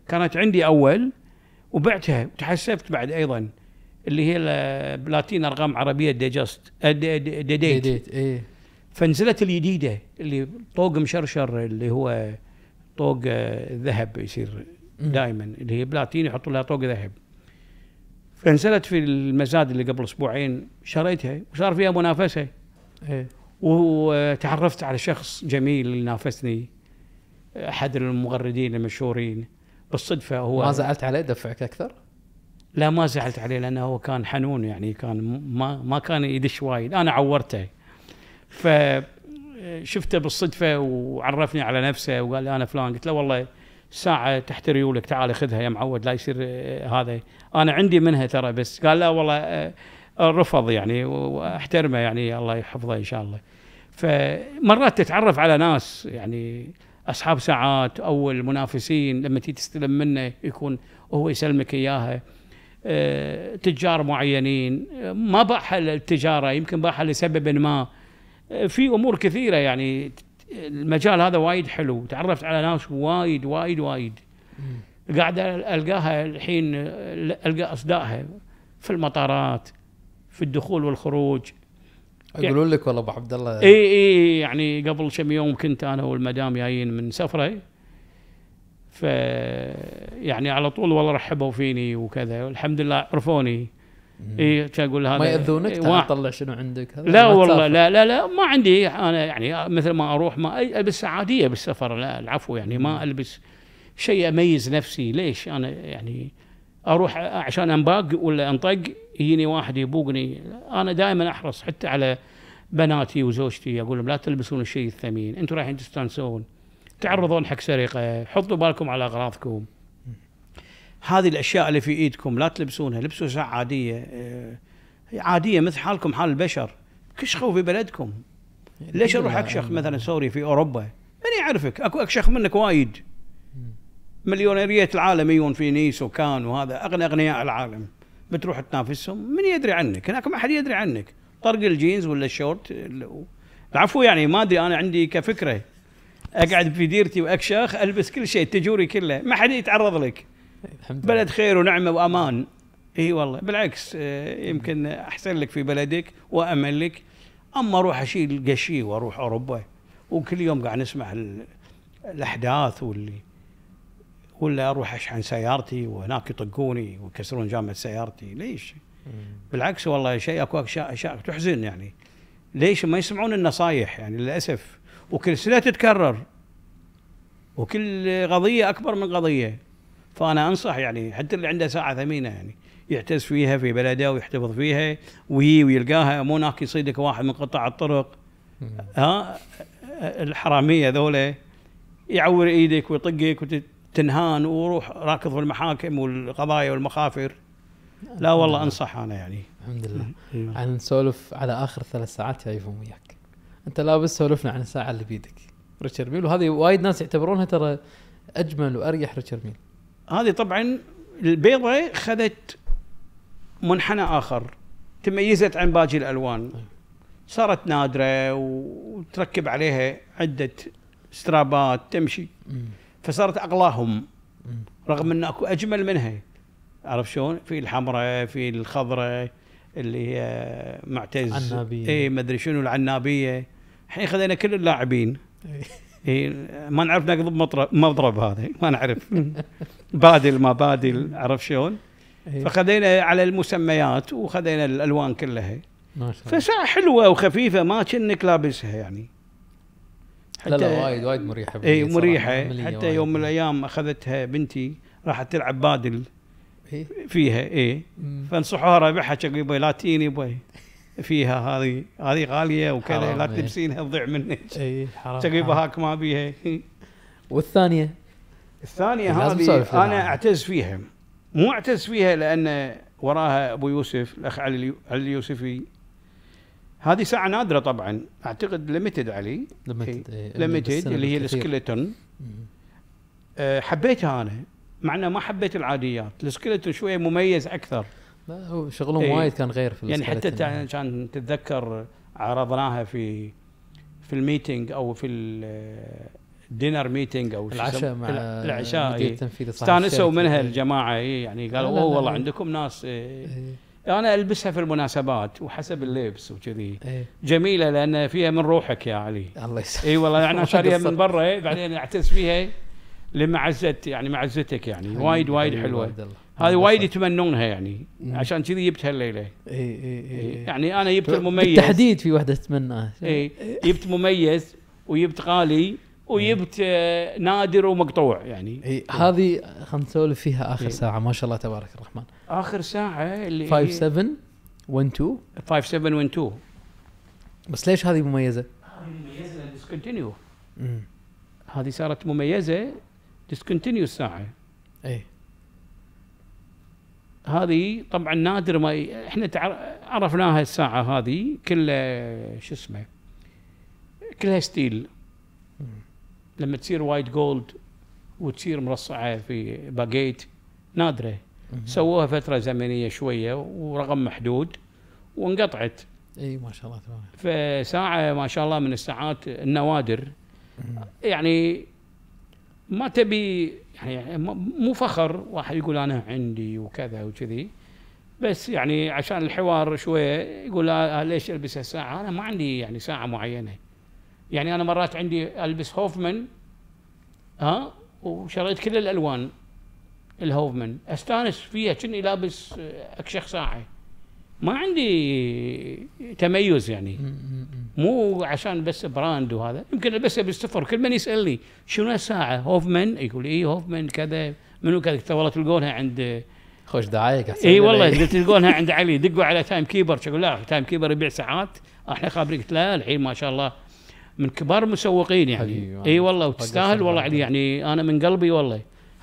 كانت عندي اول وبعتها وتحسفت بعد ايضا اللي هي بلاتين ارقام عربيه ديجست ديديت دي آه، اي فنزلت الجديده اللي طوق مشرشر اللي هو طوق آه، ذهب يصير دائما اللي هي بلاتين يحطوا لها طوق ذهب فنزلت في المزاد اللي قبل اسبوعين شريتها وصار فيها منافسه إيه. وتعرفت على شخص جميل اللي نافسني احد المغردين المشهورين بالصدفه هو ما زعلت عليه دفعك اكثر؟ لا ما زعلت عليه لانه هو كان حنون يعني كان ما ما كان يدش وايد انا عورته فشفته بالصدفه وعرفني على نفسه وقال لي انا فلان قلت له والله ساعة تحت ريولك تعال خذها يا معود لا يصير آه، هذا أنا عندي منها ترى بس قال لا والله آه، رفض يعني واحترمه يعني الله يحفظه إن شاء الله فمرات تتعرف على ناس يعني أصحاب ساعات أو المنافسين لما تيجي تستلم منه يكون هو يسلمك إياها آه، تجار معينين ما باعها للتجارة يمكن باعها لسبب ما في أمور كثيرة يعني المجال هذا وايد حلو تعرفت على ناس وايد وايد وايد قاعد القاها الحين القى اصدائها في المطارات في الدخول والخروج يقولون يعني لك والله ابو عبد الله اي اي يعني قبل كم يوم كنت انا والمدام جايين من سفره ف يعني على طول والله رحبوا فيني وكذا والحمد لله عرفوني اي اقول هذا ما ياذونك إيه، تعال طلع شنو عندك هذا لا والله لا لا لا ما عندي انا يعني مثل ما اروح ما البس عاديه بالسفر لا العفو يعني ما البس شيء اميز نفسي ليش انا يعني اروح عشان انباق ولا انطق يجيني واحد يبوقني انا دائما احرص حتى على بناتي وزوجتي اقول لهم لا تلبسون الشيء الثمين انتم رايحين تستانسون تعرضون حق سرقه حطوا بالكم على اغراضكم هذه الاشياء اللي في ايدكم لا تلبسونها لبسوا ساعه عاديه آه، عاديه مثل حالكم حال البشر كشخوا في بلدكم يعني ليش اروح اكشخ يعني مثلا يعني. سوري في اوروبا من يعرفك اكو اكشخ منك وايد مليونيريه العالم يجون في نيس وكان وهذا اغنى اغنياء العالم بتروح تنافسهم من يدري عنك هناك ما حد يدري عنك طرق الجينز ولا الشورت العفو يعني ما ادري انا عندي كفكره اقعد في ديرتي واكشخ البس كل شيء تجوري كله ما حد يتعرض لك الحمد بلد خير ونعمه وامان اي والله بالعكس آه، يمكن احسن لك في بلدك وامن لك اما اروح اشيل قشي واروح اوروبا وكل يوم قاعد نسمع الاحداث واللي ولا اروح اشحن سيارتي وهناك يطقوني ويكسرون جامعه سيارتي ليش؟ بالعكس والله شيء اكو اشياء تحزن يعني ليش ما يسمعون النصايح يعني للاسف وكل سنه تتكرر وكل قضيه اكبر من قضيه فانا انصح يعني حتى اللي عنده ساعه ثمينه يعني يعتز فيها في بلده ويحتفظ فيها ويجي ويلقاها مو هناك يصيدك واحد من قطاع الطرق ها الحراميه ذولا يعور ايدك ويطقك وتنهان وروح راكض في المحاكم والقضايا والمخافر لا والله انصح انا يعني الحمد لله عن نسولف على اخر ثلاث ساعات يا وياك انت لابس سولفنا عن الساعه اللي بيدك ريتشارد ميل وهذه وايد ناس يعتبرونها ترى اجمل واريح ريتشارد ميل هذه طبعا البيضة خذت منحنى آخر تميزت عن باقي الألوان صارت نادرة وتركب عليها عدة سترابات تمشي فصارت أغلاهم رغم أن أكو أجمل منها عرف شلون في الحمراء في الخضراء اللي هي معتز العنابية اي ما ادري شنو العنابية احنا خذينا كل اللاعبين إيه ما نعرف نقضب مضرب مضرب هذا ما نعرف [LAUGHS] بادل ما بادل عرف شلون إيه. فخذينا على المسميات وخذينا الالوان كلها ما شاء الله فساعه حلوه وخفيفه ما كنك لابسها يعني حتى لا لا وايد وايد مريحه اي مريحه حتى يوم من الايام اخذتها بنتي راحت تلعب بادل إيه. فيها اي فانصحوها ربعها قريبه لا تجيني فيها هذه هذه غاليه وكذا لا إيه. تلبسينها تضيع منك اي حرام تقريبا هاك ما بيها والثانيه الثانيه إيه، هذه انا اعتز فيها مو اعتز فيها لان وراها ابو يوسف الاخ علي اليوسفي هذه ساعه نادره طبعا اعتقد ليمتد علي إيه. ليمتد ليمتد اللي هي السكلتون أه، حبيتها انا مع انه ما حبيت العاديات السكلتون شويه مميز اكثر هو شغلهم إيه وايد كان غير في يعني حتى كان تتذكر عرضناها في في الميتنج او في الدينر ميتنج او العشاء مع العشاء إيه استانسوا منها الجماعه إيه يعني قالوا اوه والله عندكم ناس إيه إيه انا البسها في المناسبات وحسب اللبس وكذي إيه جميله لان فيها من روحك يا علي الله يسلمك اي والله انا [LAUGHS] شاريها من برا إيه بعدين اعتز فيها إيه. لمعزه يعني معزتك يعني وايد وايد حلوه هذه وايد يتمنونها يعني مم. عشان كذي جبتها الليله اي اي اي يعني انا جبت المميز بالتحديد في وحده تتمناها اي جبت مميز وجبت غالي وجبت آه، نادر ومقطوع يعني اي هذه خلينا نسولف فيها اخر إيه. ساعه ما شاء الله تبارك الرحمن اخر ساعه اللي 5 5 7 1 2 بس ليش هذه مميزه؟ هذه مميزه ديسكونتينيو هذه صارت مميزه ديسكونتينيو الساعه اي هذه طبعا نادر ما احنا عرفناها الساعه هذه كلها شو اسمه كلها ستيل لما تصير وايت جولد وتصير مرصعه في باجيت نادره سووها فتره زمنيه شويه ورقم محدود وانقطعت اي ما شاء الله تبارك فساعه ما شاء الله من الساعات النوادر يعني ما تبي يعني مو فخر واحد يقول انا عندي وكذا وكذي بس يعني عشان الحوار شويه يقول ليش البس الساعه انا ما عندي يعني ساعه معينه يعني انا مرات عندي البس هوفمن ها وشريت كل الالوان الهوفمن استانس فيها كني لابس اكشخ ساعه ما عندي تميز يعني مو عشان بس براند وهذا يمكن بس بالسفر كل من يسالني شنو الساعه هوفمان يقول اي هوفمان كذا منو كذا قلت والله تلقونها عند خوش دعايك اي والله تلقونها عند [LAUGHS] علي دقوا على تايم كيبر يقول لا تايم كيبر يبيع ساعات احنا خابرين قلت لا الحين ما شاء الله من كبار المسوقين يعني اي والله إيه، وتستاهل والله علي يعني انا من قلبي والله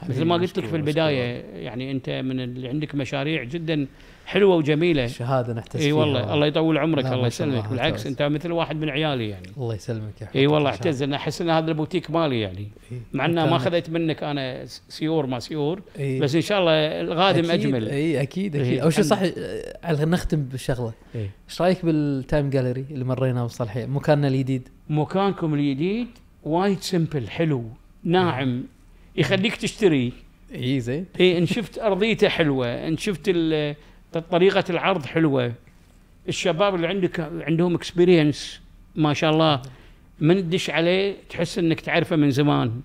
مثل ما قلت لك في البدايه يعني انت من اللي عندك مشاريع جدا حلوه وجميله شهاده نحتسب اي والله الله, الله يطول عمرك الله يسلمك بالعكس انت مثل واحد من عيالي يعني الله يسلمك يا اي والله اعتز ان احس ان هذا البوتيك مالي يعني إيه؟ مع انه ما اخذت منك انا سيور ما سيور إيه؟ بس ان شاء الله القادم اجمل اي اكيد اكيد إيه؟ اول شيء صح نختم بالشغله ايش رايك بالتايم جاليري اللي مرينا بالصالحيه مكاننا الجديد مكانكم الجديد وايد سمبل حلو ناعم يخليك تشتري اي زين اي ان شفت ارضيته حلوه ان شفت طريقه العرض حلوه الشباب اللي عندك عندهم اكسبيرينس ما شاء الله من تدش عليه تحس انك تعرفه من زمان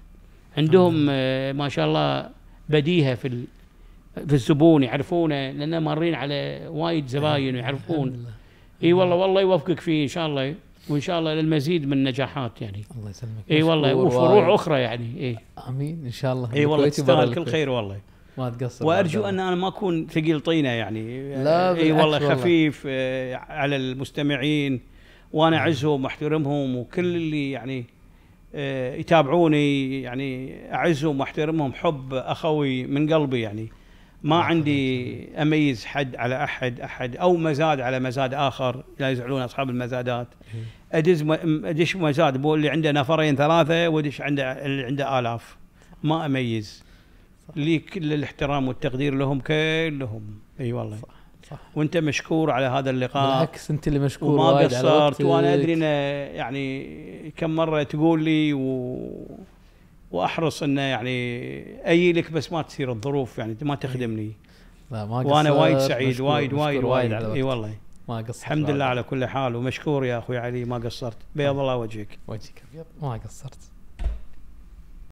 عندهم آه. آه، ما شاء الله بديهه في في الزبون يعرفونه لانه مارين على وايد آه. زباين ويعرفون اي والله والله يوفقك فيه ان شاء الله وان شاء الله للمزيد من النجاحات يعني الله يسلمك اي والله وفروع اخرى يعني اي امين ان شاء الله اي والله تستاهل كل خير والله ما تقصر وارجو ان انا ما اكون ثقيل طينه يعني لا اي والله خفيف والله. على المستمعين وانا نعم. اعزهم واحترمهم وكل اللي يعني آه، يتابعوني يعني اعزهم واحترمهم حب اخوي من قلبي يعني ما نعم، عندي اميز حد على احد احد او مزاد على مزاد اخر لا يزعلون اصحاب المزادات إيه. ادز ادش مزاد اللي عنده نفرين ثلاثه وادش عنده اللي عنده الاف ما اميز الاحترام والتقدير لهم كلهم اي والله صح. صح. وانت مشكور على هذا اللقاء بالعكس انت اللي مشكور وما قصرت وانا ادري انه يعني كم مره تقول لي و... واحرص انه يعني اي لك بس ما تصير الظروف يعني ما تخدمني لا ما قصرت وانا وايد سعيد مشكور وايد مشكور وايد وايد, وايد اي والله ما قصرت الحمد لله على كل حال ومشكور يا اخوي علي ما قصرت بيض طيب. الله وجهك وجهك ابيض ما قصرت